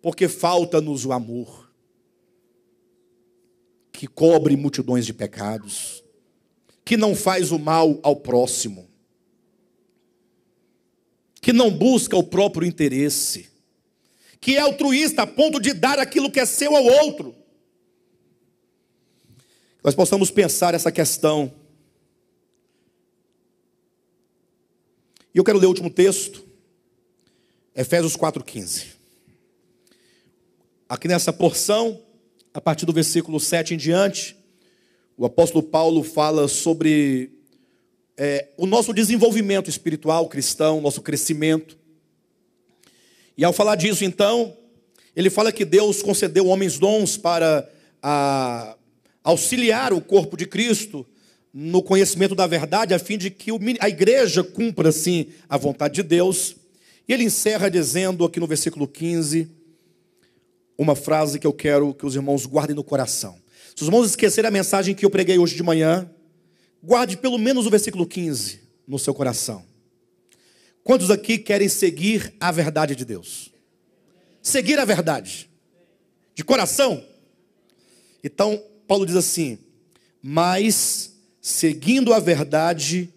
porque falta-nos o amor que cobre multidões de pecados, que não faz o mal ao próximo, que não busca o próprio interesse, que é altruísta a ponto de dar aquilo que é seu ao outro. Nós possamos pensar essa questão. E eu quero ler o último texto, Efésios 4,15. Aqui nessa porção, a partir do versículo 7 em diante, o apóstolo Paulo fala sobre é, o nosso desenvolvimento espiritual cristão, nosso crescimento. E ao falar disso, então, ele fala que Deus concedeu homens dons para a, auxiliar o corpo de Cristo no conhecimento da verdade, a fim de que a igreja cumpra, sim, a vontade de Deus. E ele encerra dizendo aqui no versículo 15: uma frase que eu quero que os irmãos guardem no coração. Se os irmãos esquecerem a mensagem que eu preguei hoje de manhã, guarde pelo menos o versículo 15 no seu coração. Quantos aqui querem seguir a verdade de Deus? Seguir a verdade. De coração? Então, Paulo diz assim: Mas, seguindo a verdade,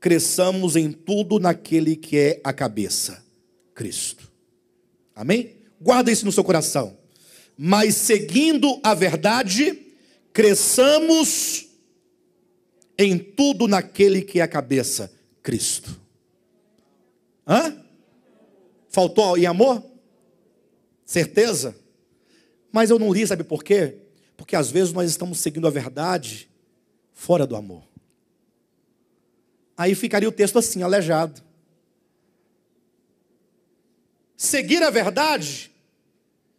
cresçamos em tudo naquele que é a cabeça, Cristo. Amém? Guarda isso no seu coração mas seguindo a verdade, cresçamos em tudo naquele que é a cabeça, Cristo. Hã? Faltou em amor? Certeza? Mas eu não li, sabe por quê? Porque às vezes nós estamos seguindo a verdade fora do amor. Aí ficaria o texto assim, aleijado. Seguir a verdade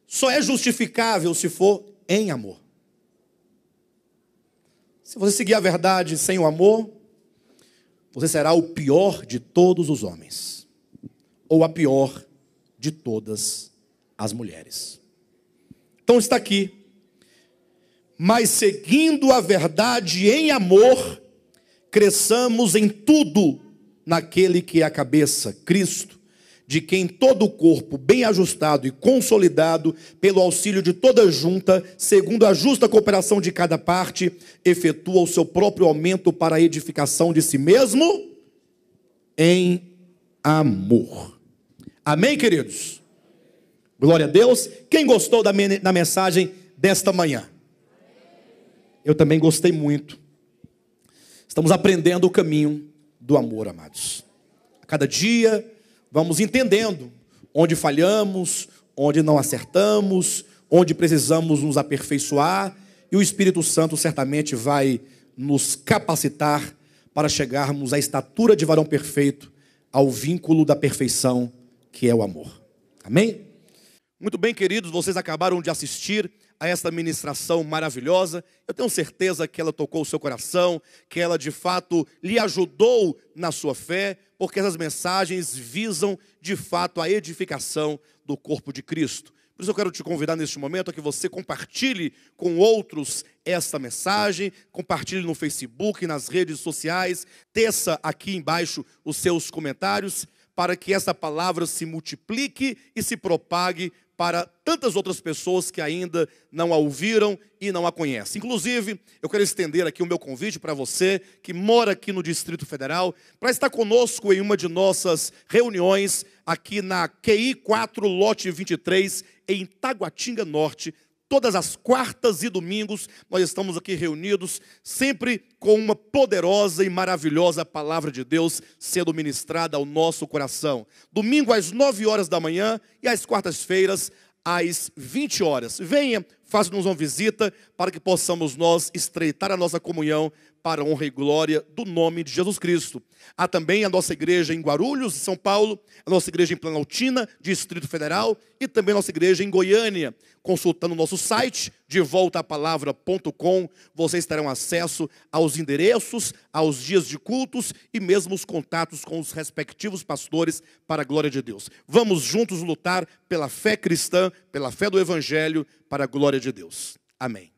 só é justificável se for em amor. Se você seguir a verdade sem o amor, você será o pior de todos os homens, ou a pior de todas as mulheres. Então está aqui. Mas seguindo a verdade em amor, cresçamos em tudo naquele que é a cabeça, Cristo de quem todo o corpo, bem ajustado e consolidado, pelo auxílio de toda junta, segundo a justa cooperação de cada parte, efetua o seu próprio aumento para a edificação de si mesmo em amor. Amém, queridos? Glória a Deus. Quem gostou da, da mensagem desta manhã? Eu também gostei muito. Estamos aprendendo o caminho do amor, amados. A cada dia vamos entendendo onde falhamos, onde não acertamos, onde precisamos nos aperfeiçoar, e o Espírito Santo certamente vai nos capacitar para chegarmos à estatura de varão perfeito, ao vínculo da perfeição, que é o amor. Amém? Muito bem, queridos, vocês acabaram de assistir a esta ministração maravilhosa. Eu tenho certeza que ela tocou o seu coração, que ela de fato lhe ajudou na sua fé porque essas mensagens visam de fato a edificação do corpo de Cristo. Por isso eu quero te convidar neste momento a que você compartilhe com outros esta mensagem, compartilhe no Facebook, nas redes sociais, teça aqui embaixo os seus comentários para que essa palavra se multiplique e se propague para tantas outras pessoas que ainda não a ouviram e não a conhecem. Inclusive, eu quero estender aqui o meu convite para você que mora aqui no Distrito Federal para estar conosco em uma de nossas reuniões aqui na QI 4 Lote 23 em Taguatinga Norte, Todas as quartas e domingos nós estamos aqui reunidos, sempre com uma poderosa e maravilhosa palavra de Deus sendo ministrada ao nosso coração. Domingo às 9 horas da manhã e às quartas-feiras às 20 horas. Venha, faça nos uma visita para que possamos nós estreitar a nossa comunhão para a honra e glória do nome de Jesus Cristo. Há também a nossa igreja em Guarulhos, São Paulo, a nossa igreja em Planaltina, Distrito Federal, e também a nossa igreja em Goiânia. Consultando o nosso site, de vocês terão acesso aos endereços, aos dias de cultos e mesmo os contatos com os respectivos pastores para a glória de Deus. Vamos juntos lutar pela fé cristã, pela fé do Evangelho, para a glória de Deus. Amém.